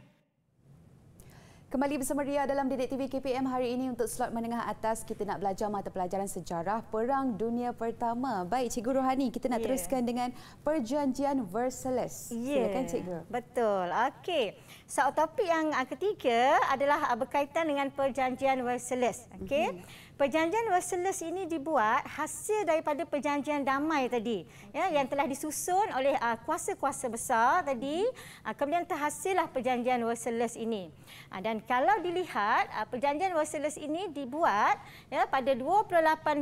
Kembali bersama Ria dalam Dedek TV KPM hari ini untuk slot menengah atas kita nak belajar mata pelajaran sejarah Perang Dunia Pertama. Baik Cikgu Rohani, kita nak yeah. teruskan dengan Perjanjian Versailles. Yeah. Silakan Cikgu. Betul. Okey. So topik yang ah, ketiga adalah ah, berkaitan dengan Perjanjian Versailles. Okey. Mm-hmm. Perjanjian Versailles ini dibuat hasil daripada perjanjian damai tadi ya yang telah disusun oleh uh, kuasa-kuasa besar tadi uh, kemudian terhasillah perjanjian Versailles ini. Uh, dan kalau dilihat uh, perjanjian Versailles ini dibuat ya pada 28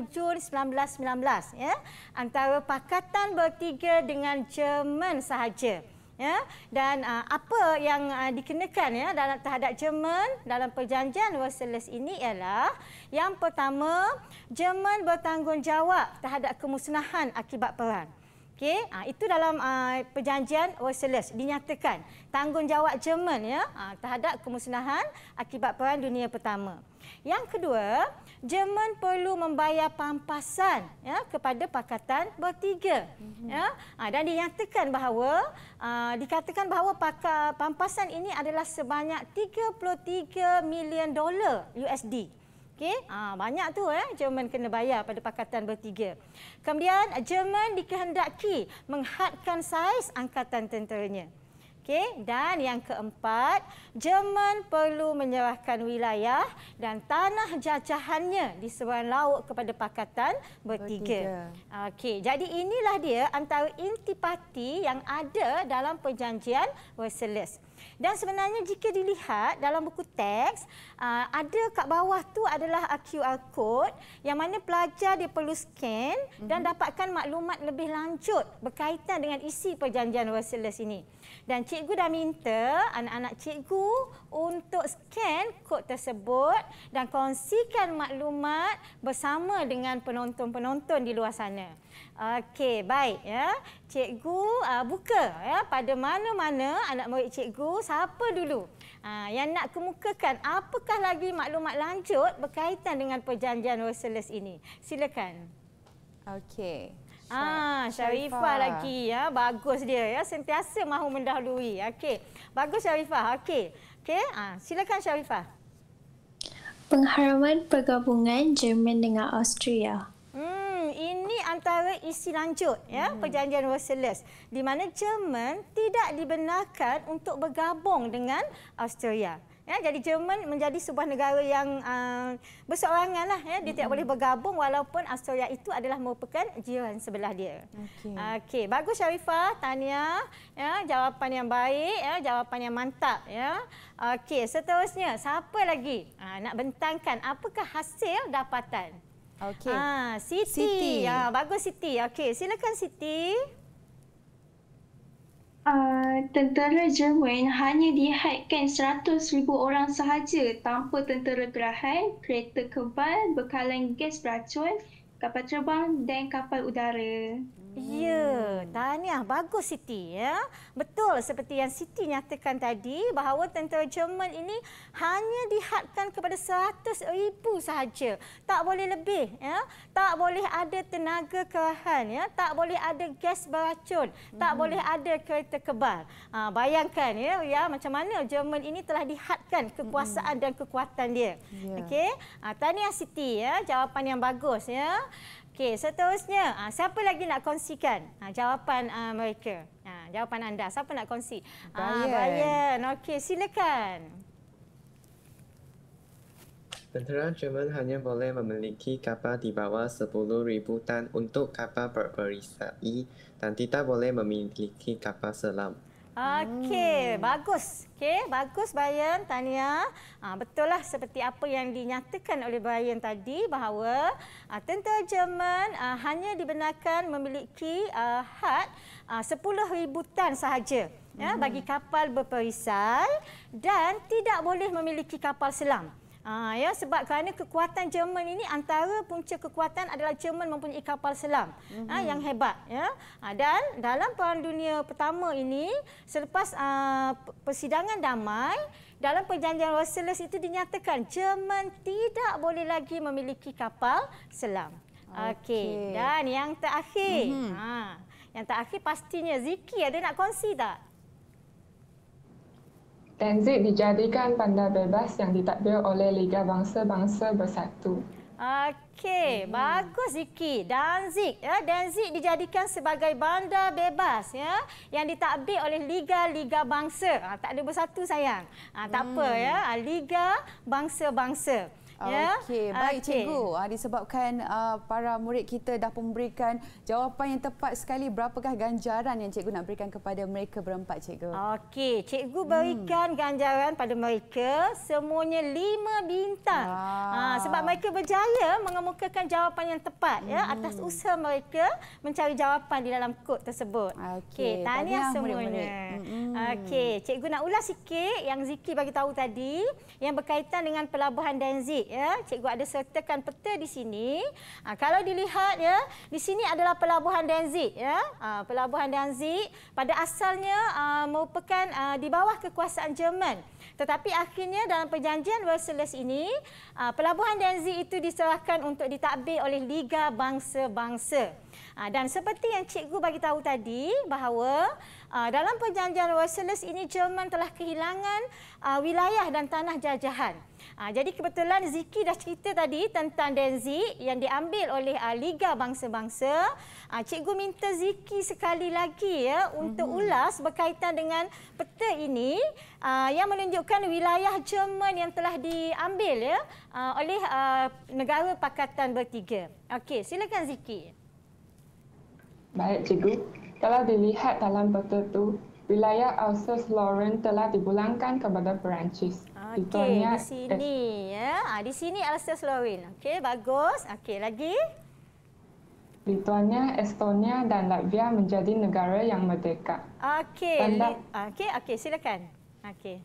Jun 1919 ya antara pakatan bertiga dengan Jerman sahaja ya dan uh, apa yang uh, dikenakan ya dalam terhadap Jerman dalam perjanjian Versailles ini ialah yang pertama Jerman bertanggungjawab terhadap kemusnahan akibat perang okey uh, itu dalam uh, perjanjian Versailles dinyatakan tanggungjawab Jerman ya uh, terhadap kemusnahan akibat perang dunia pertama yang kedua Jerman perlu membayar pampasan ya, kepada Pakatan Bertiga. Mhm. Ya. Ah, dan dinyatakan bahawa, ha, dikatakan bahawa pakar, pampasan ini adalah sebanyak 33 million dolar USD. Okay. Ha, ah, banyak tu eh, Jerman kena bayar pada Pakatan Bertiga. Kemudian Jerman dikehendaki menghadkan saiz angkatan tenteranya. Okey, dan yang keempat, Jerman perlu menyerahkan wilayah dan tanah jajahannya di seberang laut kepada pakatan bertiga. bertiga. Okey, jadi inilah dia antara intipati yang ada dalam perjanjian Versailles. Dan sebenarnya jika dilihat dalam buku teks, uh, ada kat bawah tu adalah QR code yang mana pelajar dia perlu scan dan mhm. dapatkan maklumat lebih lanjut berkaitan dengan isi perjanjian Versailles ini dan cikgu dah minta anak-anak cikgu untuk scan kod tersebut dan kongsikan maklumat bersama dengan penonton-penonton di luar sana. Okey, baik ya. Cikgu uh, buka ya pada mana-mana anak murid cikgu siapa dulu? Uh, yang nak kemukakan apakah lagi maklumat lanjut berkaitan dengan perjanjian Rosales ini. Silakan. Okey. Ah, Syarifah, lagi ya. Bagus dia ya, sentiasa mahu mendahului. Okey. Bagus Syarifah. Okey. Okey. Ah, silakan Syarifah. Pengharaman pergabungan Jerman dengan Austria. Hmm, ini antara isi lanjut ya, hmm. perjanjian Versailles di mana Jerman tidak dibenarkan untuk bergabung dengan Austria. Ya, jadi Jerman menjadi sebuah negara yang uh, berseorangan. Lah, ya. Dia tidak mm -hmm. boleh bergabung walaupun Australia itu adalah merupakan jiran sebelah dia. Okay. Okay. Bagus Sharifah, Tania. Ya, jawapan yang baik, ya. jawapan yang mantap. Ya. Okay. Seterusnya, siapa lagi uh, nak bentangkan apakah hasil dapatan? Okay. Ah, Siti. Siti. Ya, bagus Siti. Okay. Silakan Siti. Ah, tentera Jerman hanya dihadkan 100,000 orang sahaja tanpa tentera gerahan, kereta kebal, bekalan gas beracun, kapal terbang dan kapal udara. Ya, hmm. tahniah. Bagus Siti. Ya. Betul seperti yang Siti nyatakan tadi bahawa tentera Jerman ini hanya dihadkan kepada 100 ribu sahaja. Tak boleh lebih. Ya. Tak boleh ada tenaga kerahan. Ya. Tak boleh ada gas beracun. Tak hmm. boleh ada kereta kebal. Ha, bayangkan ya, ya macam mana Jerman ini telah dihadkan kekuasaan hmm. dan kekuatan dia. Ya. Okey. Ha, tahniah Siti. Ya. Jawapan yang bagus. Ya. Okey, seterusnya, uh, siapa lagi nak kongsikan uh, jawapan uh, mereka? Uh, jawapan anda, siapa nak kongsi? Brian. Uh, Brian. Okey, silakan. Tentera Jerman hanya boleh memiliki kapal di bawah 10,000 tan untuk kapal berperisai dan tidak boleh memiliki kapal selam. Okey, hmm. bagus. Okey, bagus Bayan, Tania. Ha, ah, betul lah seperti apa yang dinyatakan oleh Bayan tadi bahawa uh, ah, tentera Jerman uh, hanya dibenarkan memiliki uh, had uh, 10,000 tan sahaja ya, hmm. bagi kapal berperisai dan tidak boleh memiliki kapal selam. Ah ya sebab kerana kekuatan Jerman ini antara punca kekuatan adalah Jerman mempunyai kapal selam mm-hmm. ah, yang hebat ya. Ah, dan dalam Perang Dunia Pertama ini selepas ah, persidangan damai dalam perjanjian Versailles itu dinyatakan Jerman tidak boleh lagi memiliki kapal selam. Okey. Okay. Dan yang terakhir. Mm-hmm. Ah, yang terakhir pastinya Ziki ada nak kongsi tak? Tanzig dijadikan bandar bebas yang ditadbir oleh Liga Bangsa-Bangsa Bersatu. Okey, hmm. bagus Ziki, Danzig, ya, Danzig dijadikan sebagai bandar bebas ya yang ditadbir oleh Liga-Liga Bangsa. Ha, tak ada bersatu sayang. Ha, tak hmm. apa ya, ah, Liga Bangsa-Bangsa. Ya? Okey, baik okay. cikgu. Ah, disebabkan uh, para murid kita dah memberikan jawapan yang tepat sekali, berapakah ganjaran yang cikgu nak berikan kepada mereka berempat, cikgu? Okey, cikgu hmm. berikan hmm. ganjaran pada mereka semuanya lima bintang. Ha, sebab mereka berjaya mengemukakan jawapan yang tepat ya, hmm. ya atas usaha mereka mencari jawapan di dalam kod tersebut. Okey, okay, tahniah semuanya. Hmm. Okey, cikgu nak ulas sikit yang Ziki bagi tahu tadi yang berkaitan dengan pelabuhan Danzig cantik ya. Cikgu ada sertakan peta di sini. Ha, kalau dilihat ya, di sini adalah pelabuhan Danzig ya. Ha, pelabuhan Danzig pada asalnya uh, merupakan uh, di bawah kekuasaan Jerman. Tetapi akhirnya dalam perjanjian Versailles ini, uh, pelabuhan Danzig itu diserahkan untuk ditadbir oleh Liga Bangsa-Bangsa. Dan seperti yang cikgu bagi tahu tadi bahawa dalam perjanjian Versailles ini Jerman telah kehilangan wilayah dan tanah jajahan. Ha, jadi kebetulan Ziki dah cerita tadi tentang Denzi yang diambil oleh ah, Liga Bangsa-Bangsa. Ah, cikgu minta Ziki sekali lagi ya untuk mhm. ulas berkaitan dengan peta ini ah, yang menunjukkan wilayah Jerman yang telah diambil ya oleh negara pakatan bertiga. Okey, silakan Ziki. Baik, Cikgu. Kalau dilihat dalam peta itu, wilayah Alsace-Lorraine telah dibulangkan kepada Perancis. Okey, di sini ya. Ah, di sini Alastair Slowin. Okey, bagus. Okey, lagi. Lituania, Estonia dan Latvia menjadi negara yang merdeka. Okey. Bandar... Okey, okey, silakan. Okey.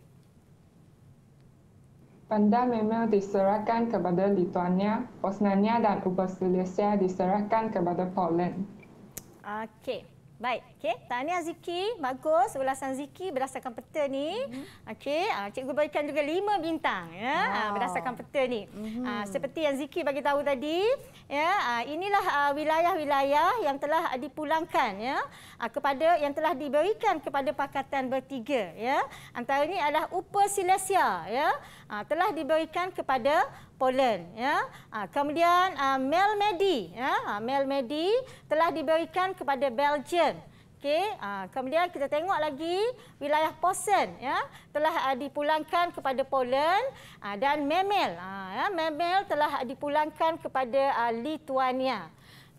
Panda Memel diserahkan kepada Lithuania, Bosnia dan Uberselesia diserahkan kepada Poland. Okey. Baik, okey. Tahniah Ziki, bagus ulasan Ziki berdasarkan peta ni. Mhm. Okey, ah, cikgu berikan juga lima bintang ya ah, wow. berdasarkan peta ni. Mm -hmm. seperti yang Ziki bagi tahu tadi, ya, inilah wilayah-wilayah yang telah dipulangkan ya kepada yang telah diberikan kepada pakatan bertiga ya. Antara ini adalah Upper Silesia ya uh, telah diberikan kepada Poland ya. Uh, kemudian uh, ah, Mel Medi ya, uh, Mel Medi telah diberikan kepada Belgium. Okay. uh, kemudian kita tengok lagi wilayah Posen ya, telah uh, dipulangkan kepada Poland uh, dan Memel uh, ya, Memel telah uh, dipulangkan kepada uh, Lithuania.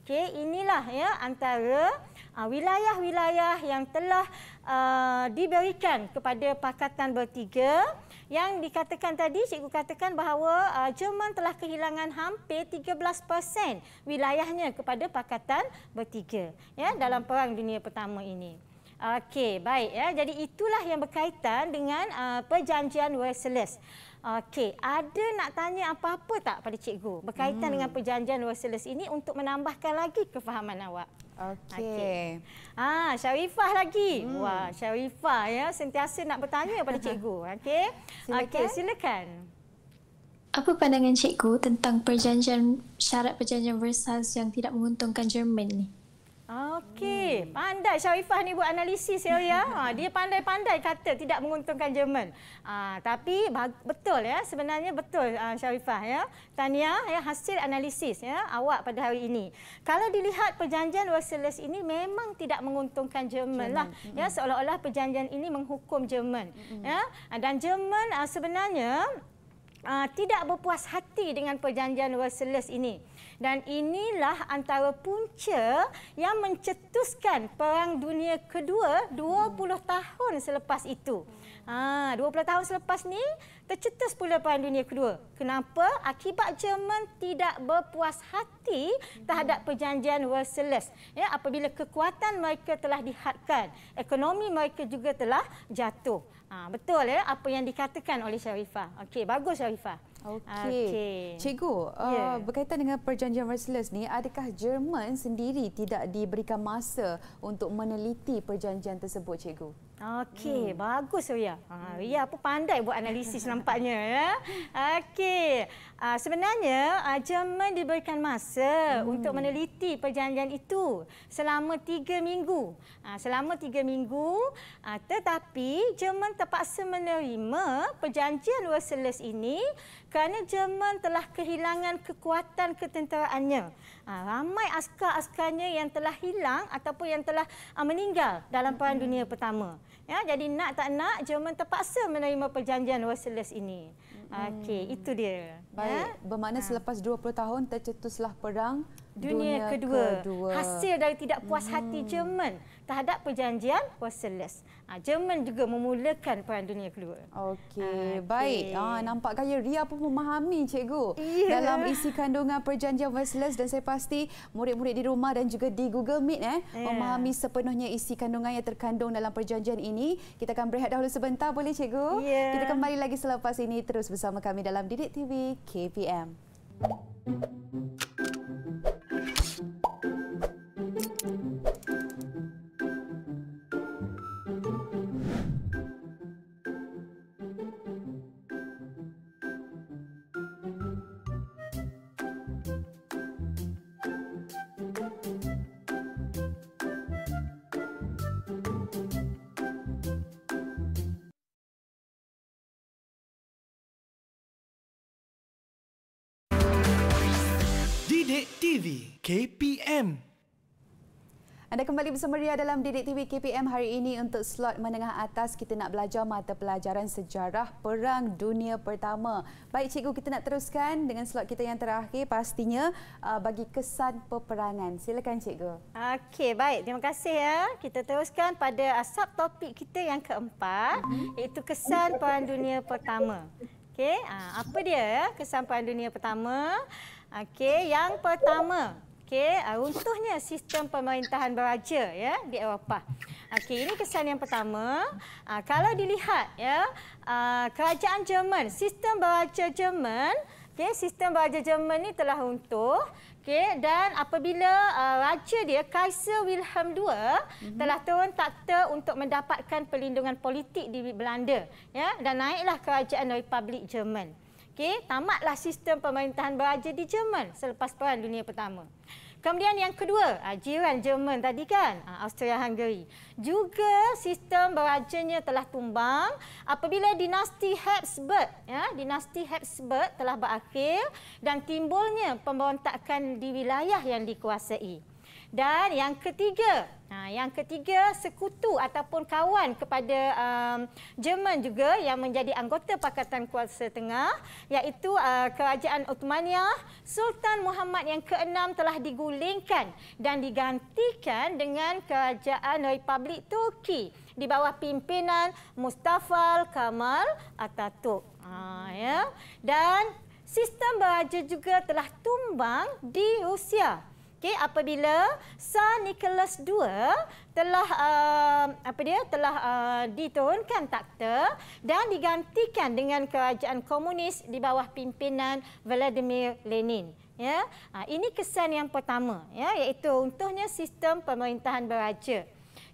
Okay. inilah ya antara wilayah-wilayah uh, yang telah uh, diberikan kepada pakatan bertiga yang dikatakan tadi cikgu katakan bahawa uh, Jerman telah kehilangan hampir 13% wilayahnya kepada pakatan bertiga ya dalam perang dunia pertama ini. Okey, baik ya. Jadi itulah yang berkaitan dengan uh, perjanjian Versailles. Okey, ada nak tanya apa-apa tak pada cikgu berkaitan hmm. dengan perjanjian Versailles ini untuk menambahkan lagi kefahaman awak? Okey. Okay. Ah, Syarifah lagi. Hmm. Wah, Syarifah ya sentiasa nak bertanya pada cikgu. Okey. Okey, silakan. Apa pandangan cikgu tentang perjanjian syarat perjanjian Versailles yang tidak menguntungkan Jerman ni? Okey, hmm. pandai Syarifah ni buat analisis ya. ya. Ha, dia pandai-pandai kata tidak menguntungkan Jerman. Ha, tapi betul ya, sebenarnya betul uh, Syarifah ya. Tania ya hasil analisis ya awak pada hari ini. Kalau dilihat perjanjian Versailles ini memang tidak menguntungkan Jerman lah. Ya. hmm Ya seolah-olah perjanjian ini menghukum Jerman. hmm Ya ha, dan Jerman ha, sebenarnya uh, tidak berpuas hati dengan perjanjian Versailles ini dan inilah antara punca yang mencetuskan perang dunia kedua 20 tahun selepas itu. Ha 20 tahun selepas ni tercetus pula perang dunia kedua. Kenapa? Akibat Jerman tidak berpuas hati terhadap perjanjian Versailles. Ya apabila kekuatan mereka telah dihadkan, ekonomi mereka juga telah jatuh. Ha betul ya apa yang dikatakan oleh Sharifah. Okey bagus Sharifah. Okey. Okay. Cikgu, yeah. Uh, ya. berkaitan dengan perjanjian Versailles ni, adakah Jerman sendiri tidak diberikan masa untuk meneliti perjanjian tersebut, cikgu? Okey, hmm. bagus Ria. Ha, Ria apa pandai buat analisis nampaknya ya. Okey. Uh, sebenarnya uh, Jerman diberikan masa hmm. untuk meneliti perjanjian itu selama tiga minggu. Uh, selama tiga minggu, uh, tetapi Jerman terpaksa menerima perjanjian Versailles ini kerana Jerman telah kehilangan kekuatan ketenteraannya. Ha, ramai askar-askarnya yang telah hilang ataupun yang telah uh, meninggal dalam Perang hmm. Dunia Pertama. Ya, jadi nak tak nak Jerman terpaksa menerima perjanjian Versailles ini. Ah, hmm. Okey, hmm. itu dia. Baik, ya? bermakna ha. selepas 20 tahun tercetuslah perang Dunia kedua. kedua. Hasil dari tidak puas hmm. hati Jerman terhadap perjanjian Versailles. Ha, Jerman juga memulakan Perang Dunia Kedua. Okey, ha, baik. Ha, nampak gaya Ria pun memahami cikgu yeah. dalam isi kandungan perjanjian Versailles dan saya pasti murid-murid di rumah dan juga di Google Meet eh yeah. memahami sepenuhnya isi kandungan yang terkandung dalam perjanjian ini. Kita akan berehat dahulu sebentar boleh cikgu? Yeah. Kita kembali lagi selepas ini terus bersama kami dalam Didik TV KPM. Mm -hmm. KPM. Anda kembali bersama Ria dalam Didik TV KPM hari ini untuk slot menengah atas kita nak belajar mata pelajaran sejarah Perang Dunia Pertama. Baik cikgu kita nak teruskan dengan slot kita yang terakhir pastinya uh, bagi kesan peperangan. Silakan cikgu. Okey baik terima kasih ya. Kita teruskan pada asap topik kita yang keempat mhm. iaitu kesan Perang Dunia Pertama. Okey ah, apa dia ya, kesan Perang Dunia Pertama? Okey yang pertama Okey, runtuhnya ah, sistem pemerintahan beraja ya di Eropah. Okey, ini kesan yang pertama. Ah, kalau dilihat ya, ah, kerajaan Jerman, sistem beraja Jerman, okey, sistem beraja Jerman ni telah runtuh. Okey, dan apabila raja dia Kaiser Wilhelm II mhm. telah turun takhta untuk mendapatkan perlindungan politik di Belanda, ya, dan naiklah kerajaan Republik Jerman. Okey, tamatlah sistem pemerintahan beraja di Jerman selepas Perang Dunia Pertama. Kemudian yang kedua, ah, jiran Jerman tadi kan, ah, Austria-Hungary. Juga sistem berajanya telah tumbang apabila dinasti Habsburg, ya, dinasti Habsburg telah berakhir dan timbulnya pemberontakan di wilayah yang dikuasai. Dan yang ketiga, ha, yang ketiga sekutu ataupun kawan kepada um, Jerman juga yang menjadi anggota Pakatan Kuasa Tengah iaitu uh, Kerajaan Ottomania, Sultan Muhammad yang ke-6 telah digulingkan dan digantikan dengan Kerajaan Republik Turki di bawah pimpinan Mustafa Kemal Atatürk. Ha, ya. Dan sistem beraja juga telah tumbang di Rusia. Okey, apabila Sir Nicholas II telah uh, apa dia telah uh, diturunkan takhta dan digantikan dengan kerajaan komunis di bawah pimpinan Vladimir Lenin. Ya, ha, ini kesan yang pertama, ya, iaitu untuknya sistem pemerintahan beraja.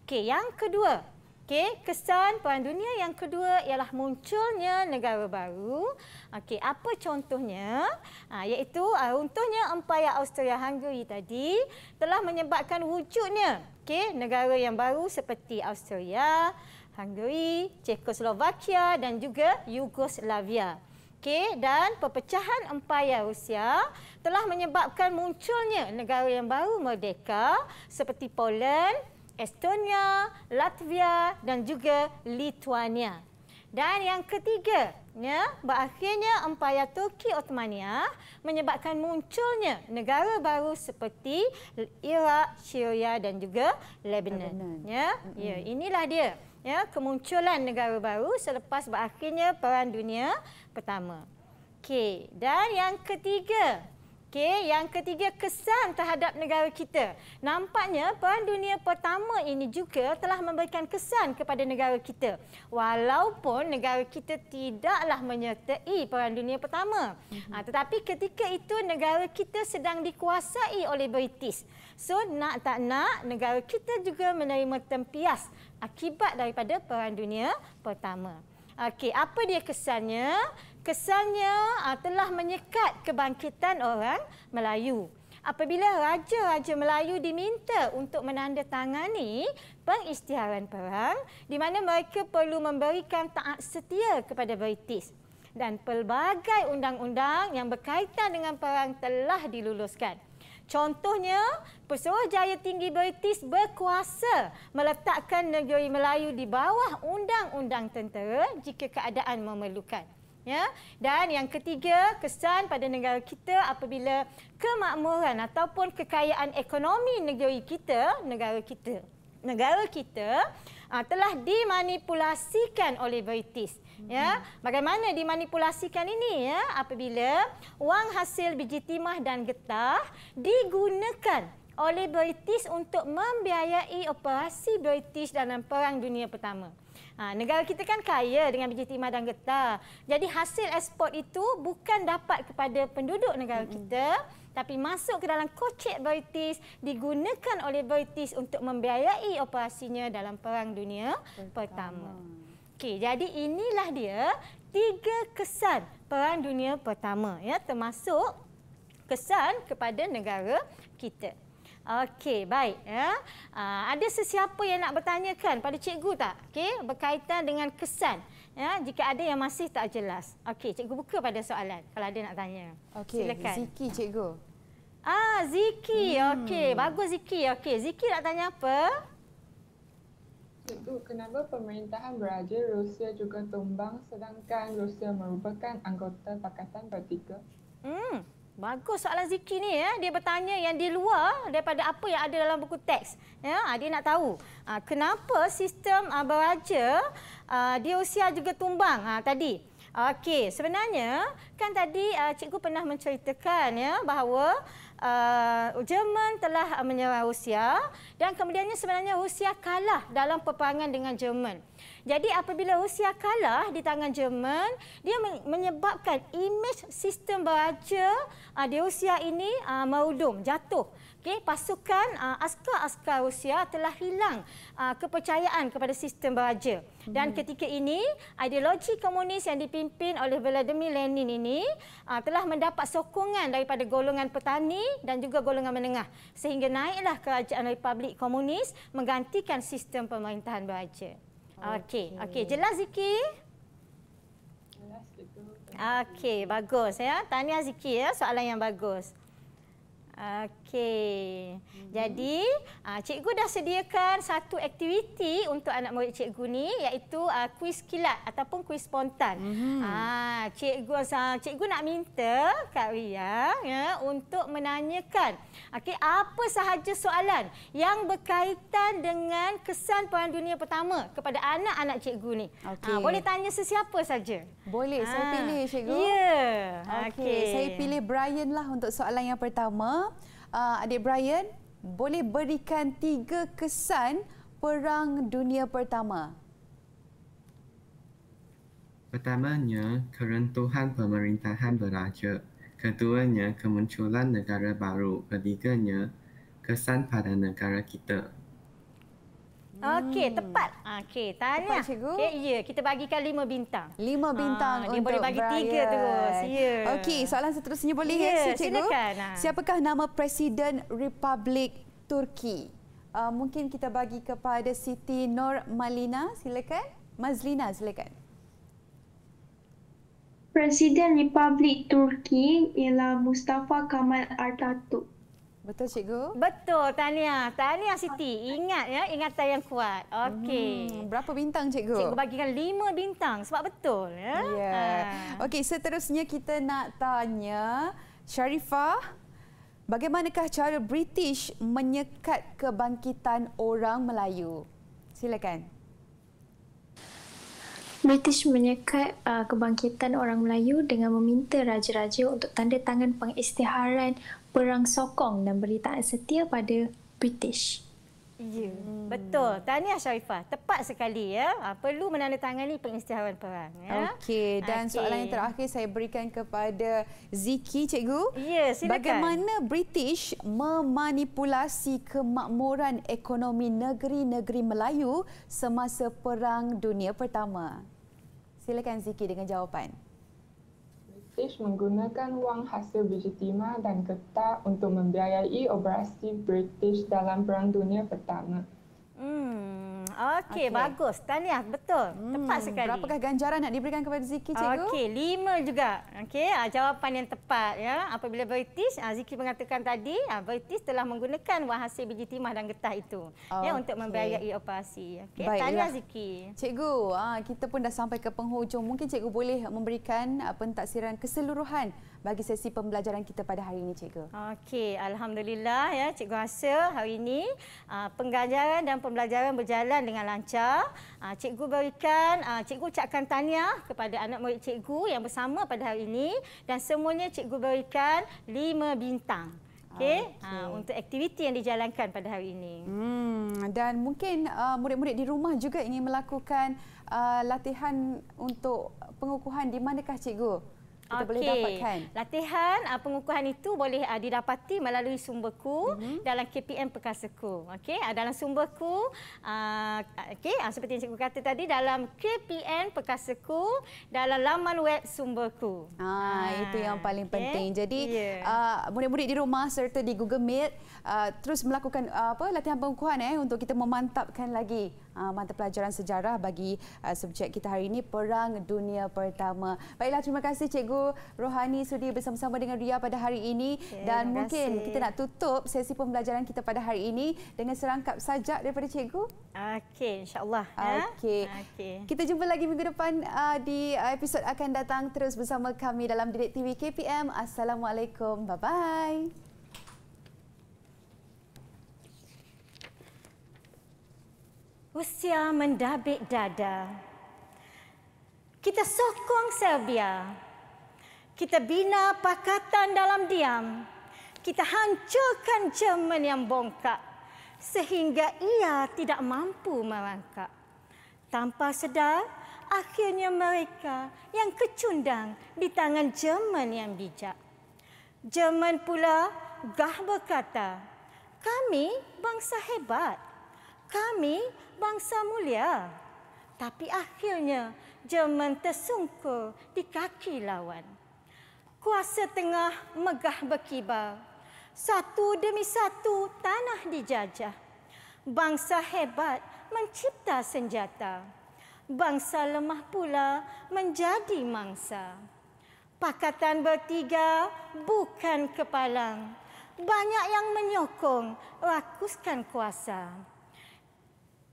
Okey, yang kedua, Okey, kesan perang dunia yang kedua ialah munculnya negara baru. Okey, apa contohnya? Ha, iaitu ha, runtuhnya Empayar Austria-Hungary tadi telah menyebabkan wujudnya okey negara yang baru seperti Austria, Hungary, Czechoslovakia dan juga Yugoslavia. Okey, dan perpecahan Empayar Rusia telah menyebabkan munculnya negara yang baru merdeka seperti Poland, Estonia, Latvia dan juga Lithuania. Dan yang ketiga, ya, berakhirnya Empayar Turki Ottomania menyebabkan munculnya negara baru seperti Iraq, Syria dan juga Lebanon. Lebanon. Ya, mm-hmm. ya, inilah dia ya, kemunculan negara baru selepas berakhirnya Perang Dunia Pertama. Okey, dan yang ketiga, Okey, yang ketiga kesan terhadap negara kita. Nampaknya Perang Dunia Pertama ini juga telah memberikan kesan kepada negara kita. Walaupun negara kita tidaklah menyertai Perang Dunia Pertama. Ha, tetapi ketika itu negara kita sedang dikuasai oleh British. So nak tak nak negara kita juga menerima tempias akibat daripada Perang Dunia Pertama. Okey, apa dia kesannya? kesannya uh, telah menyekat kebangkitan orang Melayu. Apabila raja-raja Melayu diminta untuk menandatangani pengisytiharan perang di mana mereka perlu memberikan taat setia kepada British dan pelbagai undang-undang yang berkaitan dengan perang telah diluluskan. Contohnya, jaya Tinggi British berkuasa meletakkan negeri Melayu di bawah undang-undang tentera jika keadaan memerlukan ya dan yang ketiga kesan pada negara kita apabila kemakmuran ataupun kekayaan ekonomi negeri kita negara kita negara kita uh, telah dimanipulasikan oleh Britis. ya hmm. bagaimana dimanipulasikan ini ya apabila wang hasil biji timah dan getah digunakan oleh British untuk membiayai operasi British dalam perang dunia pertama. Ha, negara kita kan kaya dengan biji timah dan getah. Jadi hasil ekspor itu bukan dapat kepada penduduk negara hmm kita tapi masuk ke dalam kocek British digunakan oleh British untuk membiayai operasinya dalam Perang Dunia Pertama. pertama. Okey, jadi inilah dia tiga kesan Perang Dunia Pertama ya termasuk kesan kepada negara kita. Okey, baik. Ya. Uh, ada sesiapa yang nak bertanyakan pada cikgu tak? Okey, berkaitan dengan kesan. Ya, jika ada yang masih tak jelas. Okey, cikgu buka pada soalan kalau ada nak tanya. Okay, Silakan. Ziki, cikgu. Ah, Ziki. Hmm. Okey, bagus Ziki. Okey, Ziki nak tanya apa? Cikgu, kenapa pemerintahan beraja Rusia juga tumbang sedangkan Rusia merupakan anggota Pakatan Bertiga? Hmm. Bagus soalan Ziki ni ya. Dia bertanya yang di luar daripada apa yang ada dalam buku teks. Ya, ah, dia nak tahu ah, kenapa sistem ah, beraja di usia juga tumbang tadi. Okey, sebenarnya kan tadi cikgu pernah menceritakan ya bahawa uh, Jerman telah uh, menyerang Rusia dan kemudiannya sebenarnya Rusia kalah dalam peperangan dengan Jerman. Jadi apabila Rusia kalah di tangan Jerman, dia menyebabkan imej sistem beraja uh, di Rusia ini uh, merudum, jatuh okay, pasukan uh, askar-askar Rusia telah hilang uh, kepercayaan kepada sistem beraja. Dan hmm. ketika ini, ideologi komunis yang dipimpin oleh Vladimir Lenin ini uh, telah mendapat sokongan daripada golongan petani dan juga golongan menengah. Sehingga naiklah kerajaan Republik Komunis menggantikan sistem pemerintahan beraja. Okey, okey, okay. jelas Ziki? Okey, bagus ya. Tahniah Ziki ya, soalan yang bagus. Okey. Okey. Hmm. Jadi, ah, cikgu dah sediakan satu aktiviti untuk anak murid cikgu ni iaitu ah, kuis kilat ataupun kuis spontan. Hmm. Ah, hmm. cikgu cikgu nak minta Kak Ria ya untuk menanyakan okey apa sahaja soalan yang berkaitan dengan kesan perang dunia pertama kepada anak-anak cikgu ni. Ah, okay. Ha, boleh tanya sesiapa saja. Boleh, ha. saya pilih cikgu. Ya. Yeah. Okey, okay. saya pilih Brian lah untuk soalan yang pertama uh, adik Brian boleh berikan tiga kesan Perang Dunia Pertama. Pertamanya, keruntuhan pemerintahan beraja. Keduanya, kemunculan negara baru. Ketiganya, kesan pada negara kita. Okey, hmm. tepat. Okey, tanya. Tepat, cikgu. Okay, ya, kita bagikan lima bintang. Lima bintang ah, untuk Brian. Dia boleh bagi Brian. tiga terus. Yeah. Okey, soalan seterusnya boleh yeah, ya, cikgu? Silakan. Ah. Siapakah nama Presiden Republik Turki? Uh, mungkin kita bagi kepada Siti Nur Malina. Silakan. Mazlina, silakan. Presiden Republik Turki ialah Mustafa Kamal Ataturk. Betul cikgu? Betul, Tania. Tania Siti, ingat ya, ingatan yang kuat. Okey. Hmm, berapa bintang cikgu? Cikgu bagikan lima bintang sebab betul ya. Yeah. Ha. Okey, seterusnya kita nak tanya Sharifah, bagaimanakah cara British menyekat kebangkitan orang Melayu? Silakan. British menyekat uh, kebangkitan orang Melayu dengan meminta raja-raja untuk tanda tangan pengisytiharan perang sokong dan beri tak setia pada British. Ya, hmm. betul. Tanya Sharifah. Tepat sekali ya. Ah, perlu menandatangani pengisytiharan perang. Ya? Okey, dan okay. soalan yang terakhir saya berikan kepada Ziki, cikgu. Ya, silakan. Bagaimana British memanipulasi kemakmuran ekonomi negeri-negeri Melayu semasa Perang Dunia Pertama? Silakan Ziki dengan jawapan. British menggunakan wang hasil biji timah dan getah untuk membiayai operasi British dalam Perang Dunia Pertama. Hmm. Okey, okay. bagus. Tanya betul. Hmm. Tepat sekali. Berapakah ganjaran nak diberikan kepada Ziki, cikgu? Okey, lima juga. Okey, ah, jawapan yang tepat. ya. Apabila British, ah, Ziki mengatakan tadi, ah, British telah menggunakan wang hasil biji timah dan getah itu okay. ya, untuk membiayai operasi. Okay. Tahniah, Ziki. Cikgu, kita pun dah sampai ke penghujung. Mungkin cikgu boleh memberikan pentaksiran keseluruhan bagi sesi pembelajaran kita pada hari ini cikgu. Okey, alhamdulillah ya cikgu rasa hari ini uh, ah, pengajaran dan pembelajaran berjalan dengan lancar. Uh, cikgu berikan uh, cikgu ucapkan tanya kepada anak murid cikgu yang bersama pada hari ini dan semuanya cikgu berikan 5 bintang. Okey, okay. uh, untuk aktiviti yang dijalankan pada hari ini. Hmm, dan mungkin uh, murid-murid di rumah juga ingin melakukan uh, latihan untuk pengukuhan di manakah cikgu? kita okay. boleh dapatkan. Latihan uh, pengukuhan itu boleh uh, didapati melalui sumberku mm-hmm. dalam KPM Perkasaku. Okey, uh, dalam sumberku uh, okey, uh, seperti yang cikgu kata tadi dalam KPM Perkasaku dalam laman web sumberku. Ah, ha, itu yang paling okay. penting. Jadi, yeah. Ya. uh, murid-murid di rumah serta di Google Meet uh, terus melakukan uh, apa latihan pengukuhan eh untuk kita memantapkan lagi Ah, mata pelajaran sejarah bagi ah, subjek kita hari ini Perang Dunia Pertama. Baiklah terima kasih Cikgu Rohani sudi bersama-sama dengan Ria pada hari ini okay, dan mungkin kasih. kita nak tutup sesi pembelajaran kita pada hari ini dengan serangkap sajak daripada Cikgu. Okey insyaallah. allah ya. Okey. Okay. Kita jumpa lagi minggu depan uh, di episod akan datang terus bersama kami dalam Direct TV KPM. Assalamualaikum. Bye bye. usia mendabik dada. Kita sokong Serbia. Kita bina pakatan dalam diam. Kita hancurkan Jerman yang bongkak sehingga ia tidak mampu melangkah. Tanpa sedar, akhirnya mereka yang kecundang di tangan Jerman yang bijak. Jerman pula gah berkata, kami bangsa hebat kami bangsa mulia. Tapi akhirnya Jerman tersungkur di kaki lawan. Kuasa tengah megah berkibar. Satu demi satu tanah dijajah. Bangsa hebat mencipta senjata. Bangsa lemah pula menjadi mangsa. Pakatan bertiga bukan kepalang. Banyak yang menyokong rakuskan kuasa. Kuasa.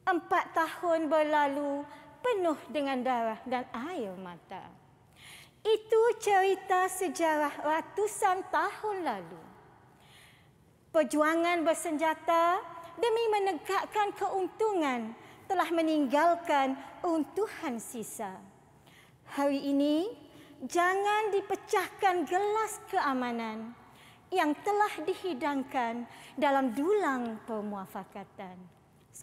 Empat tahun berlalu penuh dengan darah dan air mata. Itu cerita sejarah ratusan tahun lalu. Perjuangan bersenjata demi menegakkan keuntungan telah meninggalkan untuhan sisa. Hari ini, jangan dipecahkan gelas keamanan yang telah dihidangkan dalam dulang pemuafakatan.